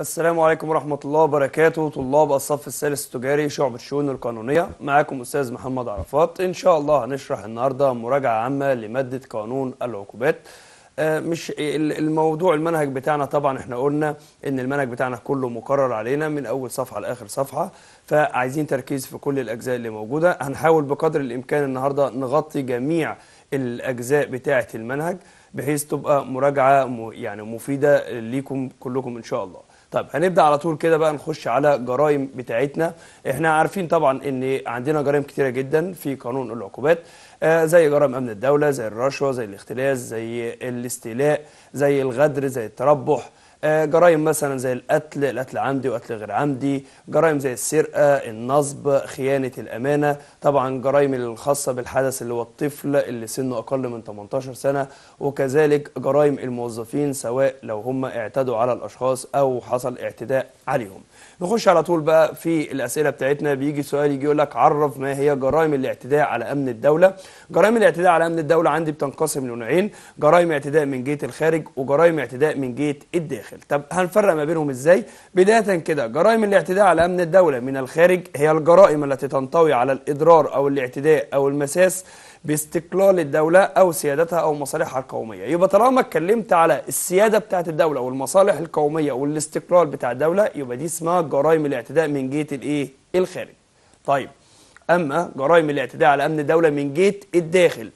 السلام عليكم ورحمة الله وبركاته طلاب الصف الثالث التجاري شعب الشؤون القانونية معاكم أستاذ محمد عرفات إن شاء الله هنشرح النهاردة مراجعة عامة لمادة قانون العقوبات آه، مش الموضوع المنهج بتاعنا طبعا احنا قلنا ان المنهج بتاعنا كله مقرر علينا من اول صفحه لاخر صفحه فعايزين تركيز في كل الاجزاء اللي موجوده هنحاول بقدر الامكان النهارده نغطي جميع الاجزاء بتاعه المنهج بحيث تبقى مراجعه يعني مفيده ليكم كلكم ان شاء الله طيب هنبدا على طول كده بقى نخش على جرائم بتاعتنا احنا عارفين طبعا ان عندنا جرائم كتيره جدا في قانون العقوبات آه زي جرائم امن الدوله زي الرشوه زي الاختلاس زي الاستيلاء زي الغدر زي التربح آه، جرائم مثلا زي القتل القتل عمدي وقتل غير عمدي جرائم زي السرقة النصب خيانة الأمانة طبعا جرائم الخاصة بالحدث اللي هو الطفل اللي سنه أقل من 18 سنة وكذلك جرائم الموظفين سواء لو هم اعتدوا على الأشخاص أو حصل اعتداء عليهم نخش على طول بقى في الاسئله بتاعتنا بيجي سؤال يجي يقول لك عرف ما هي جرائم الاعتداء على امن الدوله جرائم الاعتداء على امن الدوله عندي بتنقسم لنوعين جرائم اعتداء من جهه الخارج وجرائم اعتداء من جهه الداخل طب هنفرق ما بينهم ازاي بدايه كده جرائم الاعتداء على امن الدوله من الخارج هي الجرائم التي تنطوي على الاضرار او الاعتداء او المساس باستقلال الدولة أو سيادتها أو مصالحها القومية يبقى طالما اتكلمت على السيادة بتاعة الدولة والمصالح القومية والاستقلال بتاع الدولة يبقى دي اسمها جرائم الاعتداء من جهة الإيه؟ الخارج طيب أما جرائم الاعتداء على أمن الدولة من جهة الداخل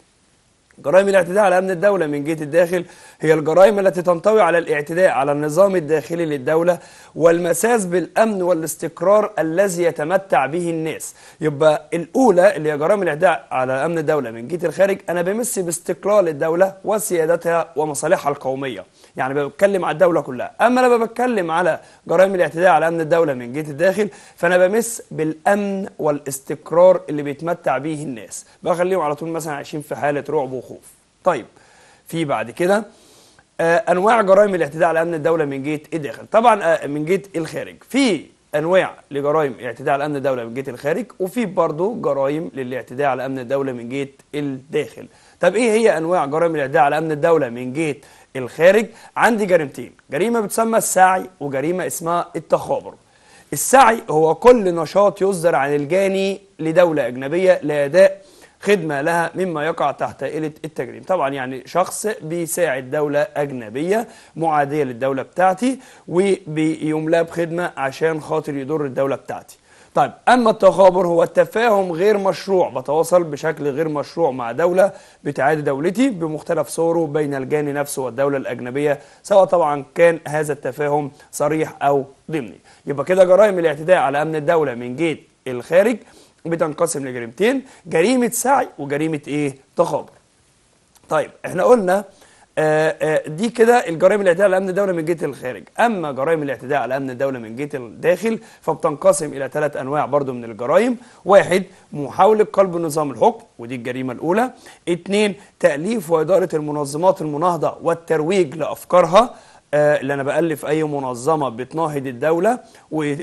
جرائم الاعتداء على امن الدوله من جهه الداخل هي الجرائم التي تنطوي على الاعتداء على النظام الداخلي للدوله والمساس بالامن والاستقرار الذي يتمتع به الناس يبقى الاولى اللي هي جرائم الاعتداء على امن الدوله من جهه الخارج انا بمس باستقلال الدوله وسيادتها ومصالحها القوميه يعني بتكلم على الدوله كلها اما لما بتكلم على جرائم الاعتداء على امن الدوله من جهه الداخل فانا بمس بالامن والاستقرار اللي بيتمتع به الناس بخليهم على طول مثلا عايشين في حاله رعب الوقوف طيب في بعد كده آه، انواع جرائم الاعتداء على امن الدوله من جهه الداخل طبعا آه، من جهه الخارج في انواع لجرائم الاعتداء على امن الدوله من جهه الخارج وفي برضه جرائم للاعتداء على امن الدوله من جهه الداخل طب ايه هي انواع جرائم الاعتداء على امن الدوله من جهه الخارج عندي جريمتين جريمه بتسمى السعي وجريمه اسمها التخابر السعي هو كل نشاط يصدر عن الجاني لدوله اجنبيه لاداء خدمة لها مما يقع تحت آلة التجريم طبعا يعني شخص بيساعد دولة أجنبية معادية للدولة بتاعتي وبيملاه بخدمة عشان خاطر يضر الدولة بتاعتي طيب أما التخابر هو التفاهم غير مشروع بتواصل بشكل غير مشروع مع دولة بتعادي دولتي بمختلف صوره بين الجاني نفسه والدولة الأجنبية سواء طبعا كان هذا التفاهم صريح أو ضمني يبقى كده جرائم الاعتداء على أمن الدولة من جهة الخارج بتنقسم لجريمتين جريمه سعي وجريمه ايه تخابر طيب احنا قلنا آه، آه، دي كده الجرائم الاعتداء على امن الدوله من جهه الخارج اما جرائم الاعتداء على امن الدوله من جهه الداخل فبتنقسم الى ثلاث انواع برضو من الجرائم واحد محاوله قلب نظام الحكم ودي الجريمه الاولى اثنين تاليف واداره المنظمات المناهضه والترويج لافكارها آه، اللي انا بالف اي منظمه بتناهض الدوله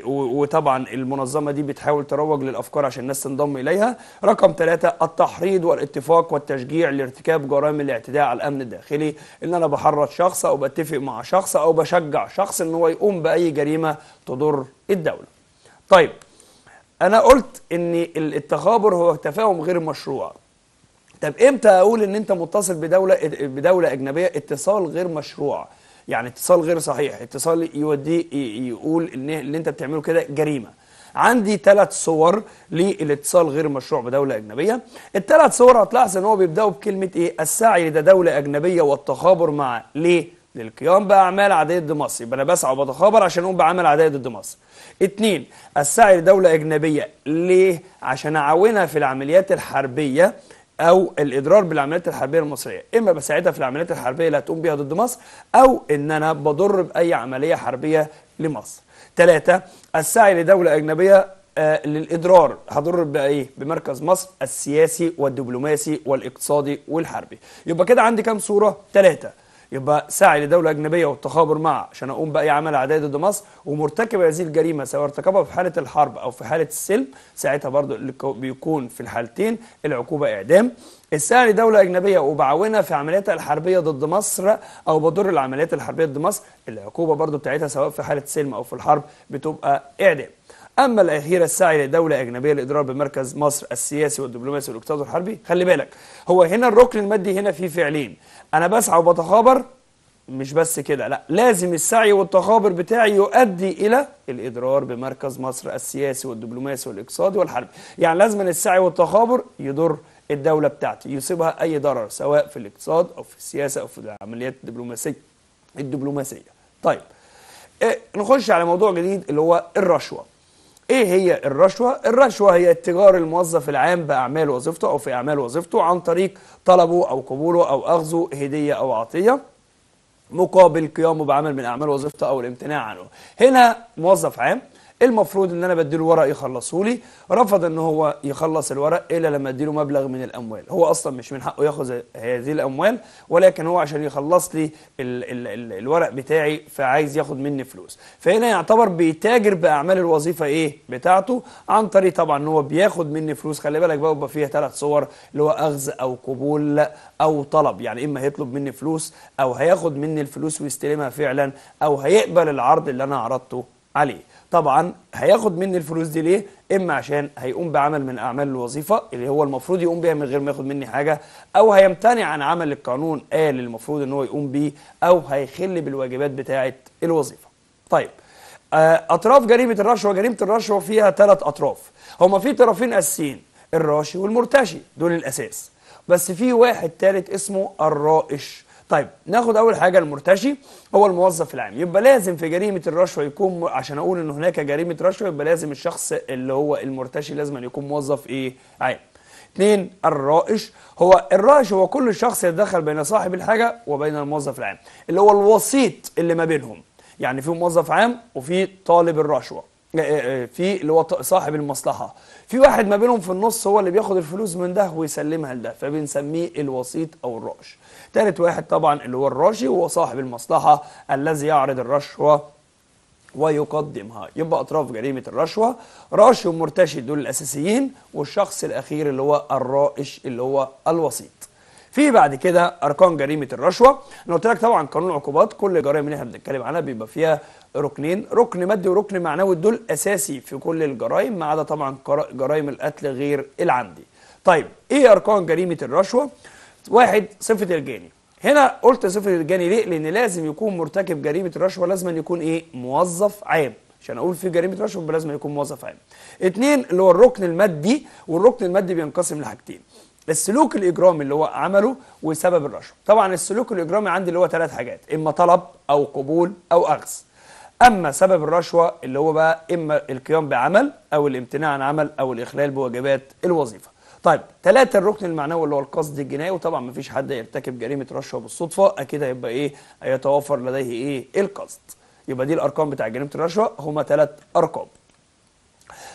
وطبعا المنظمه دي بتحاول تروج للافكار عشان الناس تنضم اليها رقم ثلاثة التحريض والاتفاق والتشجيع لارتكاب جرائم الاعتداء على الامن الداخلي ان انا بحرض شخص او بتفق مع شخص او بشجع شخص ان هو يقوم باي جريمه تضر الدوله طيب انا قلت ان التخابر هو تفاهم غير مشروع طب امتى اقول ان انت متصل بدوله بدوله اجنبيه اتصال غير مشروع يعني اتصال غير صحيح اتصال يوديه يقول ان إيه، اللي انت بتعمله كده جريمه عندي ثلاث صور للاتصال غير مشروع بدولة أجنبية الثلاث صور هتلاحظ ان هو بيبدأوا بكلمة إيه السعي لدى دولة أجنبية والتخابر مع ليه للقيام بأعمال عادية ضد مصر يبقى أنا بسعى وبتخابر عشان أقوم بعمل عادية ضد مصر اتنين السعي لدولة أجنبية ليه عشان أعاونها في العمليات الحربية او الاضرار بالعمليات الحربيه المصريه اما بساعدها في العمليات الحربيه اللي هتقوم بيها ضد مصر او ان انا بضر باي عمليه حربيه لمصر ثلاثة السعي لدولة أجنبية آه للإضرار هضر بإيه؟ بمركز مصر السياسي والدبلوماسي والاقتصادي والحربي يبقى كده عندي كام صورة؟ ثلاثة يبقى سعي لدولة أجنبية والتخابر معها عشان أقوم بأي عمل عدائي ضد مصر ومرتكب هذه الجريمة سواء ارتكبها في حالة الحرب أو في حالة السلم ساعتها برضه بيكون في الحالتين العقوبة إعدام السعي لدولة أجنبية وبعاونها في عملياتها الحربية ضد مصر أو بضر العمليات الحربية ضد مصر العقوبة برضه بتاعتها سواء في حالة سلم أو في الحرب بتبقى إعدام أما الأخيرة السعي لدولة أجنبية للإضرار بمركز مصر السياسي والدبلوماسي والاقتصادي والحربي خلي بالك هو هنا الركن المادي هنا فيه فعلين أنا بسعى وبتخابر مش بس كده لا لازم السعي والتخابر بتاعي يؤدي الى الاضرار بمركز مصر السياسي والدبلوماسي والاقتصادي والحربي يعني لازم السعي والتخابر يضر الدوله بتاعتي يصيبها اي ضرر سواء في الاقتصاد او في السياسه او في العمليات الدبلوماسيه الدبلوماسيه طيب إيه نخش على موضوع جديد اللي هو الرشوه ايه هي الرشوه الرشوه هي اتجار الموظف العام باعمال وظيفته او في اعمال وظيفته عن طريق طلبه او قبوله او اخذه هديه او عطيه مقابل قيامه بعمل من اعمال وظيفته او الامتناع عنه هنا موظف عام المفروض ان انا بديله ورق يخلصه لي رفض ان هو يخلص الورق الا لما اديله مبلغ من الاموال هو اصلا مش من حقه ياخذ هذه الاموال ولكن هو عشان يخلص لي الـ الـ الـ الورق بتاعي فعايز ياخد مني فلوس فهنا يعتبر بيتاجر باعمال الوظيفه ايه بتاعته عن طريق طبعا ان هو بياخد مني فلوس خلي بالك بقى بيبقى فيها ثلاث صور اللي هو اخذ او قبول او طلب يعني اما هيطلب مني فلوس او هياخد مني الفلوس ويستلمها فعلا او هيقبل العرض اللي انا عرضته عليه طبعا هياخد مني الفلوس دي ليه اما عشان هيقوم بعمل من اعمال الوظيفه اللي هو المفروض يقوم بيها من غير ما ياخد مني حاجه او هيمتنع عن عمل القانون قال آه المفروض ان هو يقوم بيه او هيخل بالواجبات بتاعه الوظيفه طيب آه، اطراف جريمه الرشوه جريمه الرشوه فيها ثلاث اطراف هما في طرفين اساسيين الراشي والمرتشي دول الاساس بس في واحد ثالث اسمه الرائش طيب ناخد اول حاجه المرتشي هو الموظف العام يبقى لازم في جريمه الرشوه يكون م... عشان اقول ان هناك جريمه رشوه يبقى لازم الشخص اللي هو المرتشي لازم يكون موظف ايه عام اثنين الرائش هو الرائش هو كل شخص يتدخل بين صاحب الحاجه وبين الموظف العام اللي هو الوسيط اللي ما بينهم يعني في موظف عام وفي طالب الرشوه آه، آه، في اللي هو صاحب المصلحه في واحد ما بينهم في النص هو اللي بياخد الفلوس من ده ويسلمها لده فبنسميه الوسيط او الراش ثالث واحد طبعا اللي هو الراشي وهو صاحب المصلحه الذي يعرض الرشوه ويقدمها يبقى اطراف جريمه الرشوه راشي ومرتشي دول الاساسيين والشخص الاخير اللي هو الرائش اللي هو الوسيط في بعد كده اركان جريمه الرشوه انا قلت لك طبعا قانون العقوبات كل جرائم اللي احنا بنتكلم عنها بيبقى فيها ركنين ركن مادي وركن معنوي دول اساسي في كل الجرائم ما عدا طبعا جرائم القتل غير العمدي طيب ايه اركان جريمه الرشوه واحد صفه الجاني هنا قلت صفه الجاني ليه لان لازم يكون مرتكب جريمه الرشوه لازم يكون ايه موظف عام عشان اقول في جريمه رشوه لازم يكون موظف عام اثنين اللي هو الركن المادي والركن المادي بينقسم لحاجتين السلوك الاجرامي اللي هو عمله وسبب الرشوه طبعا السلوك الاجرامي عندي اللي هو ثلاث حاجات اما طلب او قبول او اخذ أما سبب الرشوة اللي هو بقى إما القيام بعمل أو الامتناع عن عمل أو الإخلال بواجبات الوظيفة طيب ثلاثة الركن المعنوي اللي هو القصد الجنائي وطبعا ما فيش حد يرتكب جريمة رشوة بالصدفة أكيد هيبقى إيه هيتوفر لديه إيه القصد يبقى دي الأرقام بتاع جريمة الرشوة هما ثلاث أرقام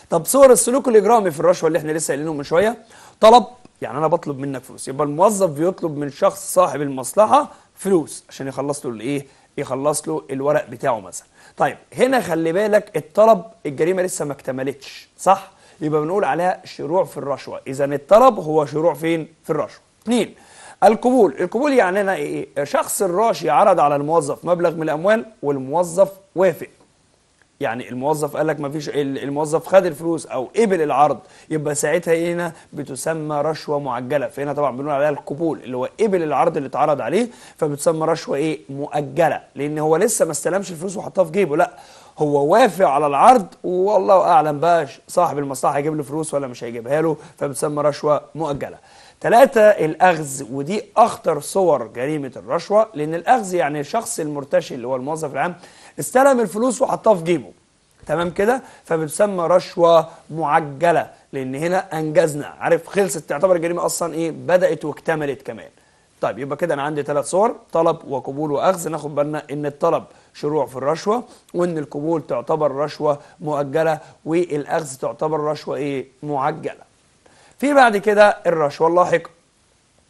طب صور السلوك الإجرامي في الرشوة اللي احنا لسه قايلينهم من شوية طلب يعني أنا بطلب منك فلوس يبقى الموظف بيطلب من شخص صاحب المصلحة فلوس عشان يخلص له الإيه يخلص له الورق بتاعه مثلا طيب هنا خلي بالك الطلب الجريمه لسه ما اكتملتش صح يبقى بنقول عليها شروع في الرشوه اذا الطلب هو شروع فين في الرشوه اثنين القبول القبول يعني انا ايه شخص الراشي عرض على الموظف مبلغ من الاموال والموظف وافق يعني الموظف قال لك ما فيش الموظف خد الفلوس او قبل العرض يبقى ساعتها إيه هنا بتسمى رشوه معجله فهنا طبعا بنقول عليها القبول اللي هو قبل العرض اللي اتعرض عليه فبتسمى رشوه ايه مؤجله لان هو لسه ما استلمش الفلوس وحطها في جيبه لا هو وافق على العرض والله اعلم بقى صاحب المصلحه هيجيب له فلوس ولا مش هيجيبها له فبتسمى رشوه مؤجله ثلاثة الأخذ ودي أخطر صور جريمة الرشوة لأن الأخذ يعني الشخص المرتشي اللي هو الموظف العام استلم الفلوس وحطها في جيبه تمام كده فبتسمى رشوه معجله لان هنا انجزنا عارف خلصت تعتبر الجريمه اصلا ايه بدات واكتملت كمان طيب يبقى كده انا عندي ثلاث صور طلب وقبول واخذ ناخد بالنا ان الطلب شروع في الرشوه وان القبول تعتبر رشوه مؤجله والاخذ تعتبر رشوه ايه معجله في بعد كده الرشوه اللاحقه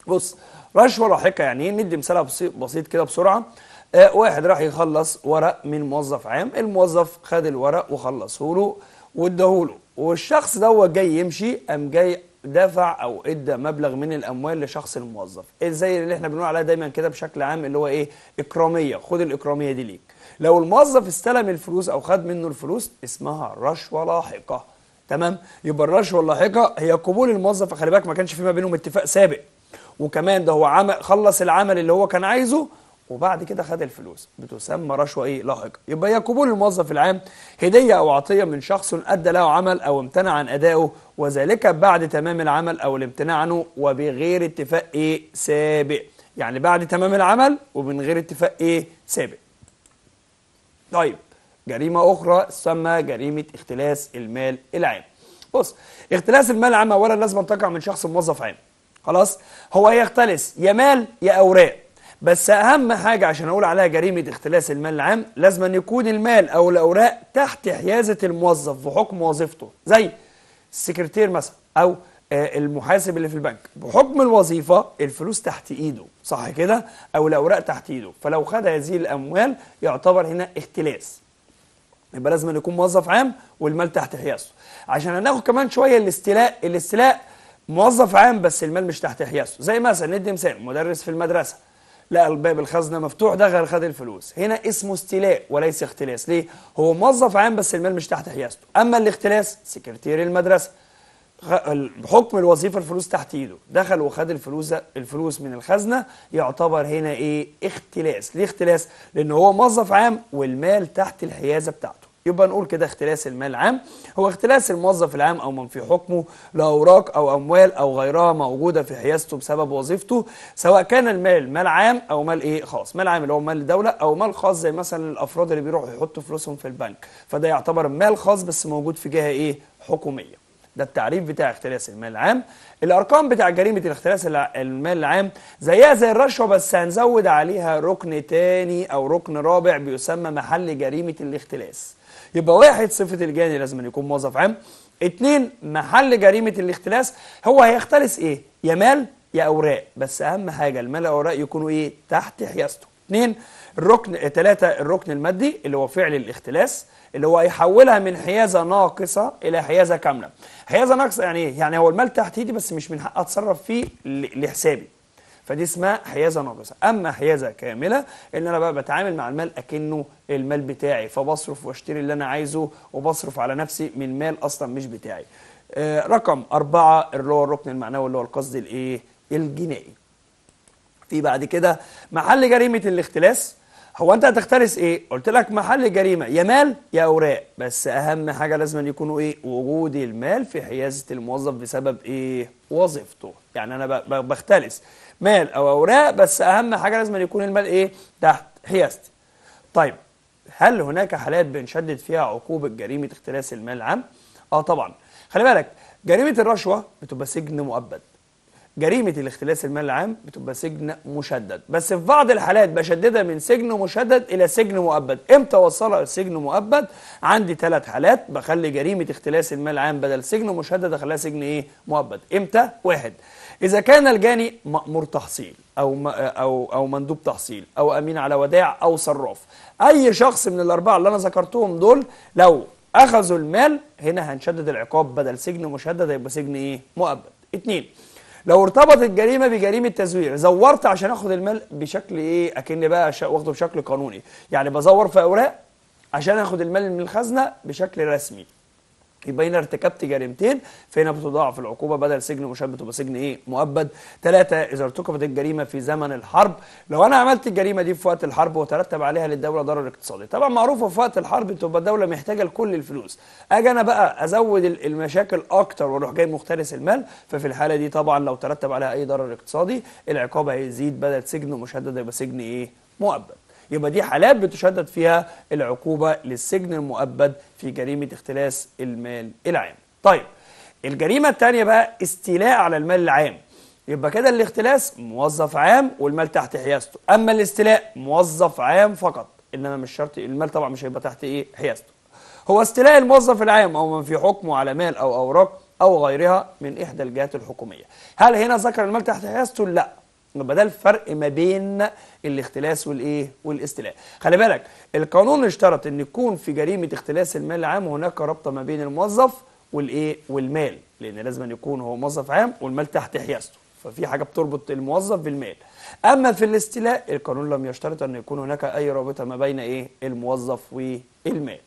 بص رشوه لاحقه يعني ايه ندي مثال بسيط كده بسرعه أه، واحد راح يخلص ورق من موظف عام الموظف خد الورق وخلصه له واداهوله والشخص ده جاي يمشي قام جاي دفع او ادى مبلغ من الاموال لشخص الموظف زي اللي احنا بنقول عليها دايما كده بشكل عام اللي هو ايه اكراميه خد الاكراميه دي ليك لو الموظف استلم الفلوس او خد منه الفلوس اسمها رشوه لاحقه تمام يبقى الرشوه اللاحقه هي قبول الموظف خلي بالك ما كانش في ما بينهم اتفاق سابق وكمان ده هو عمل خلص العمل اللي هو كان عايزه وبعد كده خد الفلوس بتسمى رشوه ايه لاحقه يبقى هي قبول الموظف العام هديه او عطيه من شخص ادى له عمل او امتنع عن ادائه وذلك بعد تمام العمل او الامتناع عنه وبغير اتفاق ايه سابق يعني بعد تمام العمل ومن غير اتفاق ايه سابق طيب جريمه اخرى تسمى جريمه اختلاس المال العام بص اختلاس المال العام اولا لازم تقع من شخص موظف عام خلاص هو يختلس يا مال يا اوراق بس أهم حاجة عشان أقول عليها جريمة اختلاس المال العام لازم أن يكون المال أو الأوراق تحت حيازة الموظف بحكم وظيفته زي السكرتير مثلا أو آه، المحاسب اللي في البنك بحكم الوظيفة الفلوس تحت إيده صح كده أو الأوراق تحت إيده فلو خد هذه الأموال يعتبر هنا اختلاس يبقى لازم يكون موظف عام والمال تحت حيازته عشان هناخد كمان شوية الاستيلاء الاستيلاء موظف عام بس المال مش تحت حيازته زي مثلا ندي مثال مدرس في المدرسة لقى الباب الخزنه مفتوح دخل خد الفلوس هنا اسمه استيلاء وليس اختلاس ليه هو موظف عام بس المال مش تحت حيازته اما الاختلاس سكرتير المدرسه بحكم الوظيفه الفلوس تحت ايده دخل وخد الفلوس الفلوس من الخزنه يعتبر هنا ايه اختلاس ليه اختلاس لان هو موظف عام والمال تحت الحيازه بتاعته يبقى نقول كده اختلاس المال العام هو اختلاس الموظف العام او من في حكمه لاوراق او اموال او غيرها موجوده في حيازته بسبب وظيفته سواء كان المال مال عام او مال ايه خاص مال عام اللي هو مال الدوله او مال خاص زي مثلا الافراد اللي بيروحوا يحطوا فلوسهم في البنك فده يعتبر مال خاص بس موجود في جهه ايه حكوميه ده التعريف بتاع اختلاس المال العام الارقام بتاع جريمه الاختلاس المال العام زيها زي الرشوه بس هنزود عليها ركن تاني او ركن رابع بيسمى محل جريمه الاختلاس يبقى واحد صفه الجاني لازم أن يكون موظف عام اتنين محل جريمه الاختلاس هو هيختلس ايه يا مال يا اوراق بس اهم حاجه المال والاوراق يكونوا ايه تحت حيازته اتنين الركن تلاتة الركن المادي اللي هو فعل الاختلاس اللي هو يحولها من حيازة ناقصة إلى حيازة كاملة حيازة ناقصة يعني إيه؟ يعني هو المال تحت إيدي بس مش من حق أتصرف فيه لحسابي فدي اسمها حيازه ناقصه اما حيازه كامله ان انا بقى بتعامل مع المال اكنه المال بتاعي فبصرف واشتري اللي انا عايزه وبصرف على نفسي من مال اصلا مش بتاعي آه رقم أربعة اللي هو الركن المعنوي اللي هو القصد الايه الجنائي في بعد كده محل جريمه الاختلاس هو انت هتختلس ايه قلت لك محل جريمه يا مال يا اوراق بس اهم حاجه لازم أن يكونوا ايه وجود المال في حيازه الموظف بسبب ايه وظيفته يعني انا بختلس مال او اوراق بس اهم حاجه لازم أن يكون المال ايه تحت حيازتي طيب هل هناك حالات بنشدد فيها عقوبه جريمه اختلاس المال العام اه طبعا خلي بالك جريمه الرشوه بتبقى سجن مؤبد جريمه الاختلاس المال العام بتبقى سجن مشدد بس في بعض الحالات بشددها من سجن مشدد الى سجن مؤبد امتى وصلها لسجن مؤبد عندي ثلاث حالات بخلي جريمه اختلاس المال العام بدل سجن مشدد اخليها سجن ايه مؤبد امتى واحد اذا كان الجاني مامور تحصيل او او او مندوب تحصيل او امين على وداع او صراف اي شخص من الاربعه اللي انا ذكرتهم دول لو اخذوا المال هنا هنشدد العقاب بدل سجن مشدد هيبقى سجن ايه مؤبد اتنين لو ارتبط الجريمه بجريمه تزوير زورت عشان اخد المال بشكل ايه اكن بقى واخده بشكل قانوني يعني بزور في اوراق عشان اخد المال من الخزنه بشكل رسمي يبقى هنا ارتكبت جريمتين فهنا بتضاعف العقوبه بدل سجن مشبت تبقى سجن ايه مؤبد ثلاثه اذا ارتكبت الجريمه في زمن الحرب لو انا عملت الجريمه دي في وقت الحرب وترتب عليها للدوله ضرر اقتصادي طبعا معروفه في وقت الحرب تبقى الدوله محتاجه لكل الفلوس اجي انا بقى ازود المشاكل اكتر واروح جاي مختلس المال ففي الحاله دي طبعا لو ترتب عليها اي ضرر اقتصادي العقاب هيزيد بدل سجن مشدد يبقى سجن ايه مؤبد يبقى دي حالات بتشدد فيها العقوبة للسجن المؤبد في جريمة اختلاس المال العام طيب الجريمة الثانية بقى استيلاء على المال العام يبقى كده الاختلاس موظف عام والمال تحت حيازته اما الاستيلاء موظف عام فقط انما مش شرط المال طبعا مش هيبقى تحت ايه حيازته هو استيلاء الموظف العام او من في حكمه على مال او اوراق او غيرها من احدى الجهات الحكوميه هل هنا ذكر المال تحت حيازته لا يبقى ده الفرق ما بين الاختلاس والايه والاستيلاء خلي بالك القانون اشترط ان يكون في جريمه اختلاس المال العام هناك رابطه ما بين الموظف والايه والمال لان لازم أن يكون هو موظف عام والمال تحت حيازته ففي حاجه بتربط الموظف بالمال اما في الاستيلاء القانون لم يشترط ان يكون هناك اي رابطه ما بين ايه الموظف والمال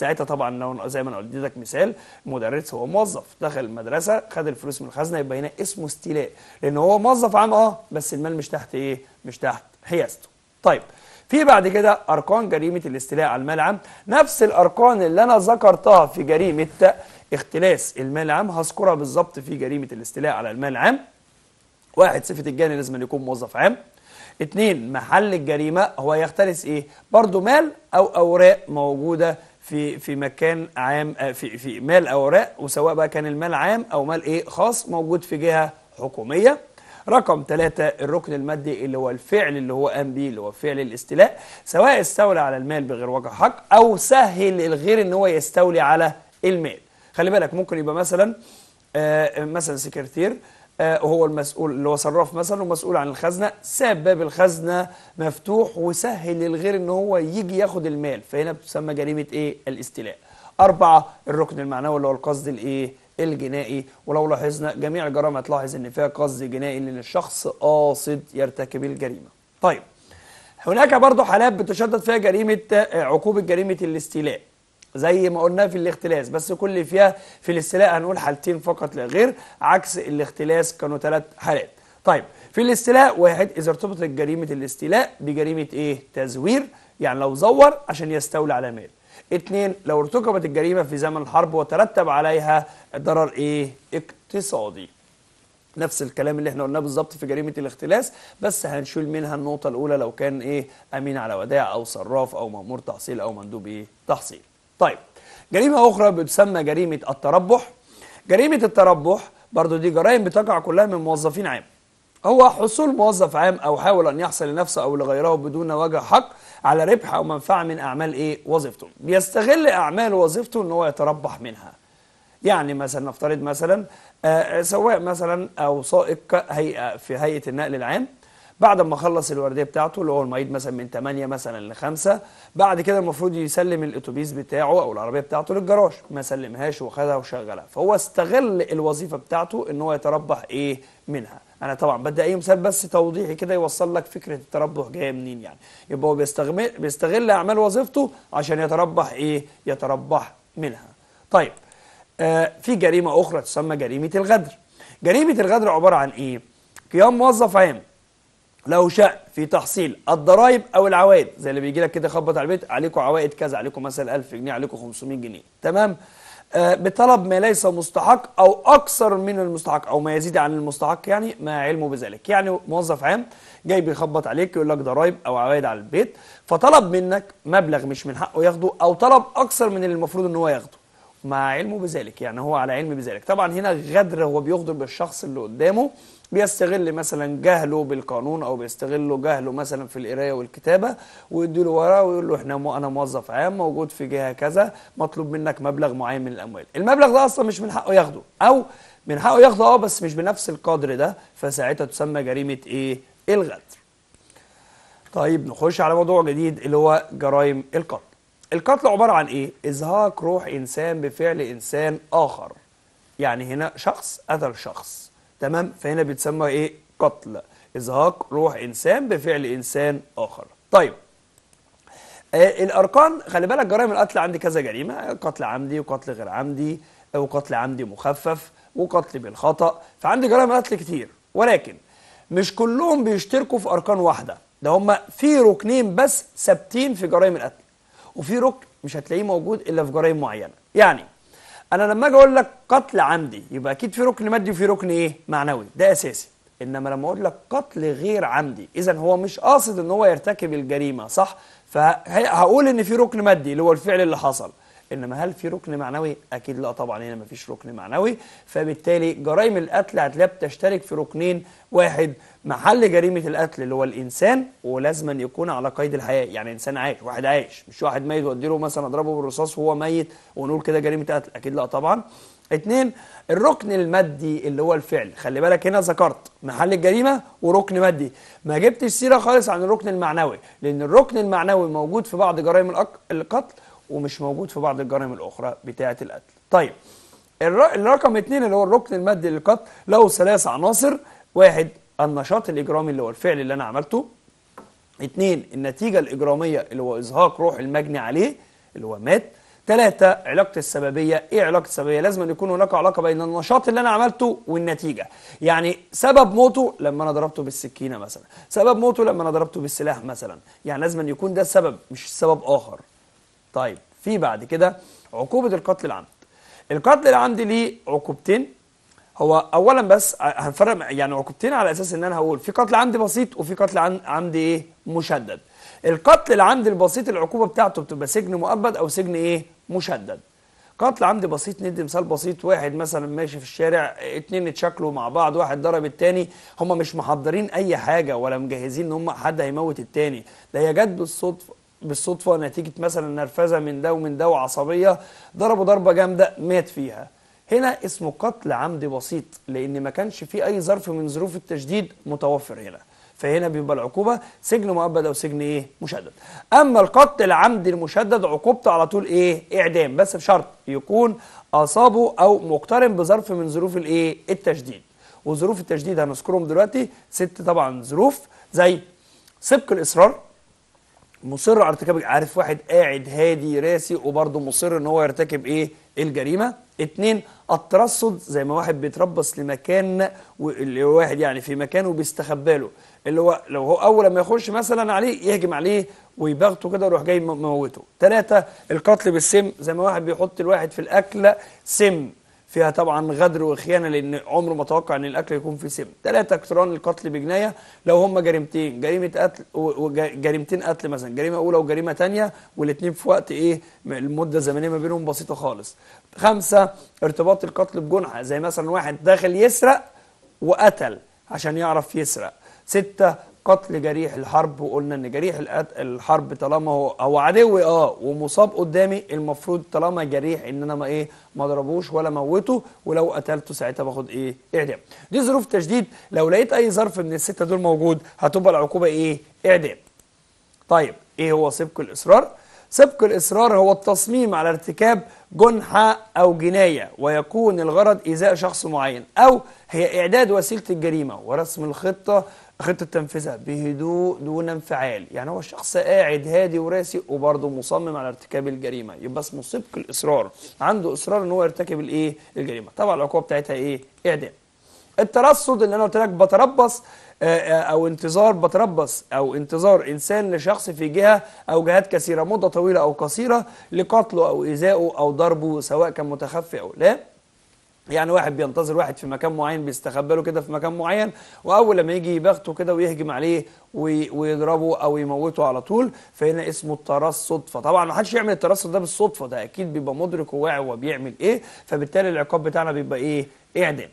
ساعتها طبعا لو زي ما انا قلت لك مثال مدرس هو موظف دخل المدرسه خد الفلوس من الخزنه يبقى هنا اسمه استيلاء لان هو موظف عام اه بس المال مش تحت ايه مش تحت حيازته طيب في بعد كده ارقام جريمه الاستيلاء على المال العام نفس الارقام اللي انا ذكرتها في جريمه اختلاس المال العام هذكرها بالظبط في جريمه الاستيلاء على المال العام واحد صفه الجاني لازم أن يكون موظف عام اثنين محل الجريمة هو يختلس ايه برضو مال او اوراق موجودة في في مكان عام آه، في في مال او اوراق وسواء بقى كان المال عام او مال ايه خاص موجود في جهه حكوميه رقم ثلاثة الركن المادي اللي هو الفعل اللي هو قام بيه اللي هو فعل الاستيلاء سواء استولى على المال بغير وجه حق او سهل الغير ان هو يستولي على المال خلي بالك ممكن يبقى مثلا آه مثلا سكرتير آه آه، هو المسؤول اللي هو صراف مثلا ومسؤول عن الخزنه ساب باب الخزنه مفتوح وسهل للغير ان هو يجي ياخد المال فهنا بتسمى جريمه ايه الاستيلاء أربعة الركن المعنوي اللي هو القصد الإيه؟ الجنائي ولو لاحظنا جميع الجرائم هتلاحظ إن فيها قصد جنائي لأن الشخص قاصد يرتكب الجريمة. طيب هناك برضه حالات بتشدد فيها جريمة آه، عقوبة جريمة الاستيلاء زي ما قلنا في الاختلاس بس كل فيها في الاستيلاء هنقول حالتين فقط لا غير عكس الاختلاس كانوا ثلاث حالات طيب في الاستيلاء واحد اذا ارتبطت جريمه الاستيلاء بجريمه ايه تزوير يعني لو زور عشان يستولي على مال اثنين لو ارتكبت الجريمه في زمن الحرب وترتب عليها ضرر ايه اقتصادي نفس الكلام اللي احنا قلناه بالظبط في جريمه الاختلاس بس هنشيل منها النقطه الاولى لو كان ايه امين على ودائع او صراف او مامور تحصيل او مندوب ايه تحصيل طيب جريمة أخرى بتسمى جريمة التربح جريمة التربح برضو دي جرائم بتقع كلها من موظفين عام هو حصول موظف عام أو حاول أن يحصل لنفسه أو لغيره بدون وجه حق على ربح أو منفعة من أعمال إيه وظيفته بيستغل أعمال وظيفته أن هو يتربح منها يعني مثلا نفترض مثلا آه، سواء مثلا أو سائق هيئة في هيئة النقل العام بعد ما خلص الورديه بتاعته اللي هو المعيد مثلا من 8 مثلا ل 5 بعد كده المفروض يسلم الاتوبيس بتاعه او العربيه بتاعته للجراج ما سلمهاش وخدها وشغلها فهو استغل الوظيفه بتاعته ان هو يتربح ايه منها انا طبعا بدي اي مثال بس توضيحي كده يوصل لك فكره التربح جايه منين يعني يبقى هو بيستغل بيستغل اعمال وظيفته عشان يتربح ايه يتربح منها طيب آه في جريمه اخرى تسمى جريمه الغدر جريمه الغدر عباره عن ايه قيام موظف عام له شأن في تحصيل الضرائب أو العوائد زي اللي بيجي لك كده خبط على البيت عليكم عوائد كذا عليكم مثلا 1000 جنيه عليكم 500 جنيه تمام آه بطلب ما ليس مستحق أو أكثر من المستحق أو ما يزيد عن المستحق يعني ما علمه بذلك يعني موظف عام جاي بيخبط عليك يقول لك ضرائب أو عوائد على البيت فطلب منك مبلغ مش من حقه ياخده أو طلب أكثر من اللي المفروض إن هو ياخده مع علمه بذلك يعني هو على علم بذلك طبعا هنا غدر هو بيغدر بالشخص اللي قدامه بيستغل مثلا جهله بالقانون او بيستغل جهله مثلا في القرايه والكتابه ويديله وراه ويقول له احنا انا موظف عام موجود في جهه كذا مطلوب منك مبلغ معين من الاموال المبلغ ده اصلا مش من حقه ياخده او من حقه ياخده اه بس مش بنفس القدر ده فساعتها تسمى جريمه ايه الغدر طيب نخش على موضوع جديد اللي هو جرائم القتل القتل عباره عن ايه ازهاق روح انسان بفعل انسان اخر يعني هنا شخص قتل شخص تمام فهنا بيتسمى ايه قتل ازهاق روح انسان بفعل انسان اخر طيب آه الاركان خلي بالك جرائم القتل عندي كذا جريمه قتل عمدي وقتل غير عمدي وقتل عمدي مخفف وقتل بالخطا فعندي جرائم قتل كتير ولكن مش كلهم بيشتركوا في اركان واحده ده هم في ركنين بس ثابتين في جرائم القتل وفي ركن مش هتلاقيه موجود الا في جرائم معينه يعني انا لما اجي اقول لك قتل عمدي يبقى اكيد في ركن مادي وفي ركن ايه معنوي ده اساسي انما لما اقول لك قتل غير عمدي اذا هو مش قاصد ان هو يرتكب الجريمه صح فهقول ان في ركن مادي اللي هو الفعل اللي حصل انما هل في ركن معنوي اكيد لا طبعا هنا ما فيش ركن معنوي فبالتالي جرائم القتل هتلاقيها بتشترك في ركنين واحد محل جريمه القتل اللي هو الانسان ولازما يكون على قيد الحياه يعني انسان عايش واحد عايش مش واحد ميت واديله مثلا اضربه بالرصاص وهو ميت ونقول كده جريمه قتل اكيد لا طبعا اثنين الركن المادي اللي هو الفعل خلي بالك هنا ذكرت محل الجريمة وركن مادي ما جبتش سيرة خالص عن الركن المعنوي لأن الركن المعنوي موجود في بعض جرائم القتل ومش موجود في بعض الجرائم الاخرى بتاعه القتل طيب الرقم اثنين اللي هو الركن المادي للقتل له ثلاث عناصر واحد النشاط الاجرامي اللي هو الفعل اللي انا عملته اثنين النتيجه الاجراميه اللي هو ازهاق روح المجني عليه اللي هو مات ثلاثة علاقة السببية، إيه علاقة السببية؟ لازم أن يكون هناك علاقة بين النشاط اللي أنا عملته والنتيجة، يعني سبب موته لما أنا ضربته بالسكينة مثلا، سبب موته لما أنا ضربته بالسلاح مثلا، يعني لازم أن يكون ده السبب مش سبب آخر، طيب في بعد كده عقوبة القتل العمد القتل العمد ليه عقوبتين هو اولا بس هنفرق يعني عقوبتين على اساس ان انا هقول في قتل عمد بسيط وفي قتل عمد ايه مشدد القتل العمد البسيط العقوبه بتاعته بتبقى سجن مؤبد او سجن ايه مشدد قتل عمد بسيط ندي مثال بسيط واحد مثلا ماشي في الشارع اتنين اتشكلوا مع بعض واحد ضرب التاني هما مش محضرين اي حاجه ولا مجهزين ان هم حد هيموت التاني ده هي جت بالصدفه بالصدفه نتيجه مثلا نرفزه من ده ومن ده وعصبيه ضربه ضربه جامده مات فيها هنا اسمه قتل عمدي بسيط لان ما كانش في اي ظرف من ظروف التشديد متوفر هنا فهنا بيبقى العقوبه سجن مؤبد او سجن ايه مشدد اما القتل العمدي المشدد عقوبته على طول ايه اعدام بس بشرط يكون اصابه او مقترن بظرف من ظروف الايه التشديد وظروف التشديد هنذكرهم دلوقتي ست طبعا ظروف زي سبق الاصرار مصر على ارتكاب عارف واحد قاعد هادي راسي وبرضه مصر ان هو يرتكب ايه الجريمه اتنين الترصد زي ما واحد بيتربص لمكان اللي واحد يعني في مكان وبيستخبى له اللي هو لو هو اول ما يخش مثلا عليه يهجم عليه ويبغته كده ويروح جاي موته ثلاثة القتل بالسم زي ما واحد بيحط الواحد في الاكل سم فيها طبعا غدر وخيانه لان عمره ما توقع ان الاكل يكون فيه سم ثلاثه اقتران القتل بجنايه لو هم جريمتين جريمه قتل وجريمتين قتل مثلا جريمه اولى وجريمه ثانيه والاثنين في وقت ايه المده الزمنيه ما بينهم بسيطه خالص خمسه ارتباط القتل بجنحه زي مثلا واحد داخل يسرق وقتل عشان يعرف يسرق ستة قتل جريح الحرب وقلنا ان جريح الحرب طالما هو هو عدوي اه ومصاب قدامي المفروض طالما جريح ان انا ما ايه ما اضربوش ولا موته ولو قتلته ساعتها باخد ايه اعدام دي ظروف تشديد لو لقيت اي ظرف من السته دول موجود هتبقى العقوبه ايه اعدام طيب ايه هو سبق الاصرار سبق الإصرار هو التصميم على ارتكاب جنحة أو جناية ويكون الغرض إيذاء شخص معين أو هي إعداد وسيلة الجريمة ورسم الخطة خطة تنفيذها بهدوء دون انفعال يعني هو الشخص قاعد هادي وراسي وبرضه مصمم على ارتكاب الجريمة يبقى اسمه سبق الإصرار عنده إصرار إن هو يرتكب الإيه الجريمة طبعا العقوبة بتاعتها إيه إعدام الترصد اللي أنا قلت لك بتربص آه، آه، او انتظار بتربص او انتظار انسان لشخص في جهه او جهات كثيره مده طويله او قصيره لقتله او ايذائه او ضربه سواء كان متخفي او لا يعني واحد بينتظر واحد في مكان معين بيستخبى له كده في مكان معين واول لما يجي يبغته كده ويهجم عليه ويضربه او يموته على طول فهنا اسمه الترصد فطبعا ما حدش يعمل الترصد ده بالصدفه ده اكيد بيبقى مدرك وواعي هو بيعمل ايه فبالتالي العقاب بتاعنا بيبقى ايه اعدام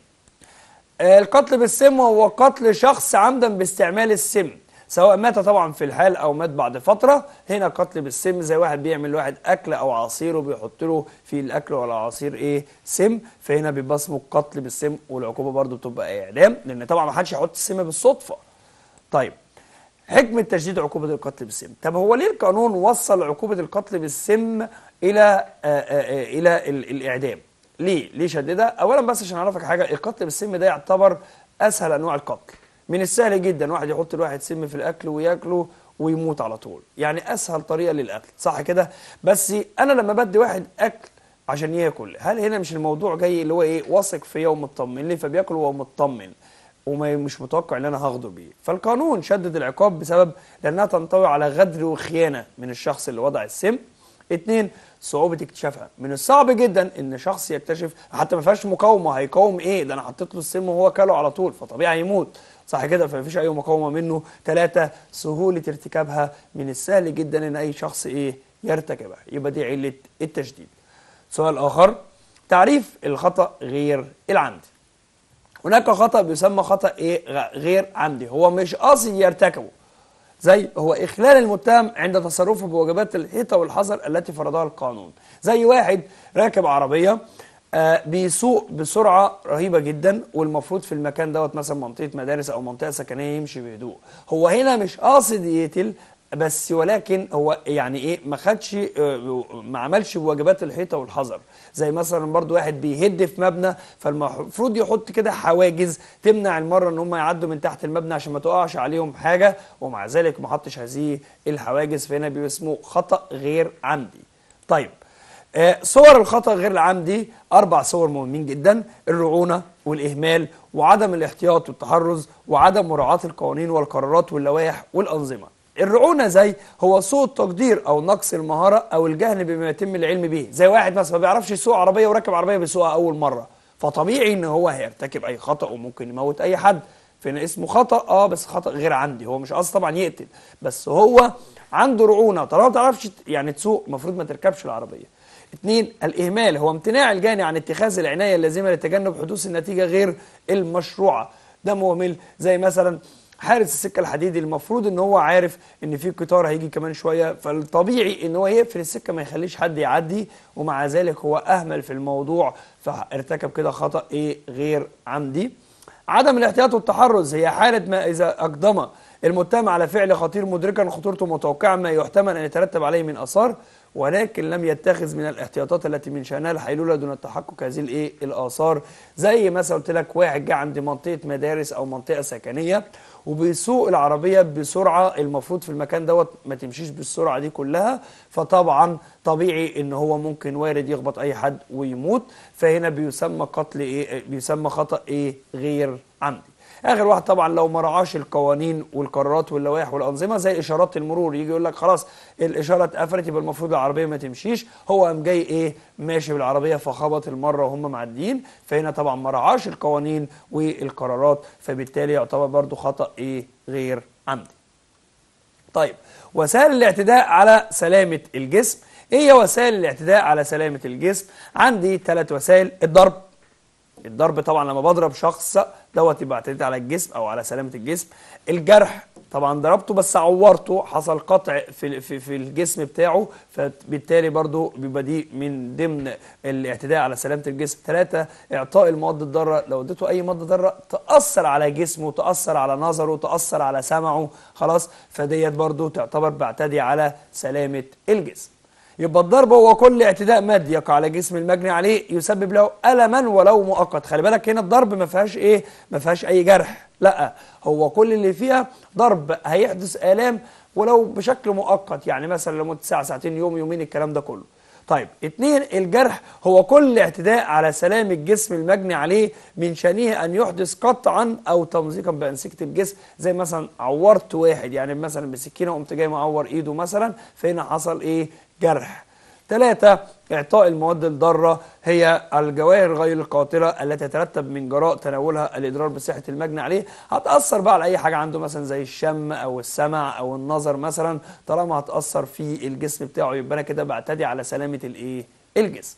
آه، القتل بالسم هو قتل شخص عمدا باستعمال السم سواء مات طبعا في الحال او مات بعد فتره هنا قتل بالسم زي واحد بيعمل لواحد اكل او عصير وبيحط له في الاكل ولا عصير ايه سم فهنا بيبقى اسمه قتل بالسم والعقوبه برده بتبقى اعدام لان طبعا ما حدش يحط السم بالصدفه طيب حكمة تشديد عقوبة القتل بالسم طب هو ليه القانون وصل عقوبة القتل بالسم إلى آآ آه، آآ آه، إلى الإعدام ليه ليه شددها اولا بس عشان اعرفك حاجه القتل بالسم ده يعتبر اسهل انواع القتل من السهل جدا واحد يحط الواحد سم في الاكل وياكله ويموت على طول يعني اسهل طريقه للقتل صح كده بس انا لما بدي واحد اكل عشان ياكل هل هنا مش الموضوع جاي اللي هو ايه واثق فيا ومطمن ليه فبياكل وهو مطمن ومش متوقع ان انا هاخده بيه فالقانون شدد العقاب بسبب لانها تنطوي على غدر وخيانه من الشخص اللي وضع السم اثنين صعوبه اكتشافها من الصعب جدا ان شخص يكتشف حتى ما فيهاش مقاومه هيقاوم ايه ده انا حطيت له السم وهو كله على طول فطبيعي هيموت صح كده فمفيش اي مقاومه منه ثلاثة سهوله ارتكابها من السهل جدا ان اي شخص ايه يرتكبها يبقى دي عله التشديد سؤال اخر تعريف الخطا غير العمد هناك خطا بيسمى خطا ايه غير عمدي هو مش قاصد يرتكبه زي هو إخلال المتهم عند تصرفه بواجبات الحيطة والحذر التي فرضها القانون زي واحد راكب عربية آه بيسوق بسرعة رهيبة جدا والمفروض في المكان دوت مثلا منطقة مدارس أو منطقة سكنية يمشي بهدوء هو هنا مش قاصد يقتل بس ولكن هو يعني ايه ما خدش آه، ما عملش بواجبات الحيطه والحذر زي مثلا برضو واحد بيهد في مبنى فالمفروض يحط كده حواجز تمنع المره ان هم يعدوا من تحت المبنى عشان ما تقعش عليهم حاجه ومع ذلك ما حطش هذه الحواجز فهنا بيبقى اسمه خطا غير عمدي طيب آه، صور الخطا غير العمدي اربع صور مهمين جدا الرعونه والاهمال وعدم الاحتياط والتحرز وعدم مراعاه القوانين والقرارات واللوائح والانظمه الرعونه زي هو سوء التقدير او نقص المهاره او الجهل بما يتم العلم به زي واحد مثلا ما بيعرفش يسوق عربيه وراكب عربيه بيسوقها اول مره فطبيعي ان هو هيرتكب اي خطا وممكن يموت اي حد في اسمه خطا اه بس خطا غير عندي هو مش قصد طبعا يقتل بس هو عنده رعونه طالما ما تعرفش يعني تسوق المفروض ما تركبش العربيه اثنين الاهمال هو امتناع الجاني عن اتخاذ العنايه اللازمه لتجنب حدوث النتيجه غير المشروعه ده مهمل زي مثلا حارس السكه الحديدي المفروض ان هو عارف ان في قطار هيجي كمان شويه فالطبيعي ان هو يقفل السكه ما يخليش حد يعدي ومع ذلك هو اهمل في الموضوع فارتكب كده خطا ايه غير عمدي عدم الاحتياط والتحرز هي حاله ما اذا اقدم المتهم على فعل خطير مدركا خطورته متوقعه ما يحتمل ان يترتب عليه من اثار ولكن لم يتخذ من الاحتياطات التي من شأنها الحيلولة دون التحقق هذه الايه الآثار زي مثلا قلت لك واحد جه عند منطقة مدارس أو منطقة سكنية وبيسوق العربية بسرعة المفروض في المكان دوت ما تمشيش بالسرعة دي كلها فطبعا طبيعي ان هو ممكن وارد يخبط اي حد ويموت فهنا بيسمى قتل ايه بيسمى خطأ ايه غير عمدي اخر واحد طبعا لو ما رعاش القوانين والقرارات واللوائح والانظمه زي اشارات المرور يجي يقول لك خلاص الاشاره اتقفلت يبقى المفروض العربيه ما تمشيش هو قام جاي ايه ماشي بالعربيه فخبط المره وهم معديين فهنا طبعا ما رعاش القوانين والقرارات فبالتالي يعتبر برضو خطا ايه غير عمدي طيب وسائل الاعتداء على سلامه الجسم ايه وسائل الاعتداء على سلامه الجسم عندي ثلاث وسائل الضرب الضرب طبعا لما بضرب شخص دوت يبقى اعتديت على الجسم او على سلامه الجسم الجرح طبعا ضربته بس عورته حصل قطع في في, في الجسم بتاعه فبالتالي برضو بيبقى دي من ضمن الاعتداء على سلامه الجسم ثلاثة اعطاء المواد الضاره لو اديته اي ماده ضاره تاثر على جسمه تاثر على نظره تاثر على سمعه خلاص فديت برضو تعتبر بعتدي على سلامه الجسم يبقى الضرب هو كل اعتداء مادي يقع على جسم المجني عليه يسبب له ألما ولو مؤقت خلي بالك هنا الضرب ما فيهاش إيه ما فيهاش أي جرح لا هو كل اللي فيها ضرب هيحدث آلام ولو بشكل مؤقت يعني مثلا لمدة ساعة ساعتين يوم يومين الكلام ده كله طيب اتنين الجرح هو كل اعتداء على سلام الجسم المجني عليه من شانه أن يحدث قطعا أو تمزيقا بأنسجة الجسم زي مثلا عورت واحد يعني مثلا بسكينة قمت جاي معور إيده مثلا فهنا حصل إيه جرح ثلاثة إعطاء المواد الضارة هي الجواهر غير القاتلة التي يترتب من جراء تناولها الإضرار بصحة المجني عليه هتأثر بقى على أي حاجة عنده مثلا زي الشم أو السمع أو النظر مثلا طالما هتأثر في الجسم بتاعه يبقى أنا كده بعتدي على سلامة الإيه؟ الجسم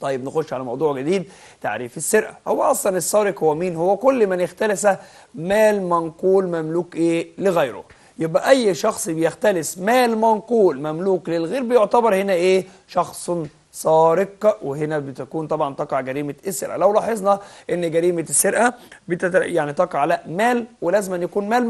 طيب نخش على موضوع جديد تعريف السرقة هو أصلا السارق هو مين؟ هو كل من اختلس مال منقول مملوك إيه لغيره يبقى أي شخص بيختلس مال منقول مملوك للغير بيعتبر هنا إيه شخص سارق وهنا بتكون طبعا تقع جريمة السرقة لو لاحظنا ان جريمة السرقة بتتر... يعني تقع على مال ولازم أن يكون مال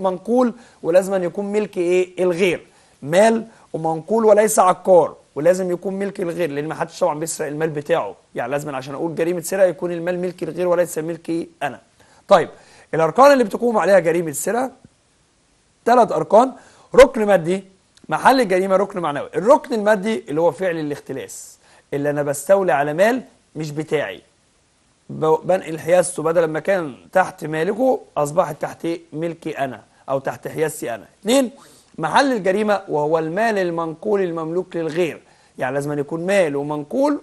منقول ولازم أن يكون ملك ايه الغير مال ومنقول وليس عقار ولازم يكون ملك الغير لان ما حدش طبعا بيسرق المال بتاعه يعني لازم عشان اقول جريمة سرقة يكون المال ملك الغير وليس ملكي انا طيب الاركان اللي بتقوم عليها جريمة السرقة ثلاث اركان ركن مادي محل الجريمه ركن معنوي الركن المادي اللي هو فعل الاختلاس اللي انا بستولي على مال مش بتاعي بنقل حيازته بدل ما كان تحت مالكه اصبحت تحت ملكي انا او تحت حيازتي انا اثنين محل الجريمه وهو المال المنقول المملوك للغير يعني لازم يكون مال ومنقول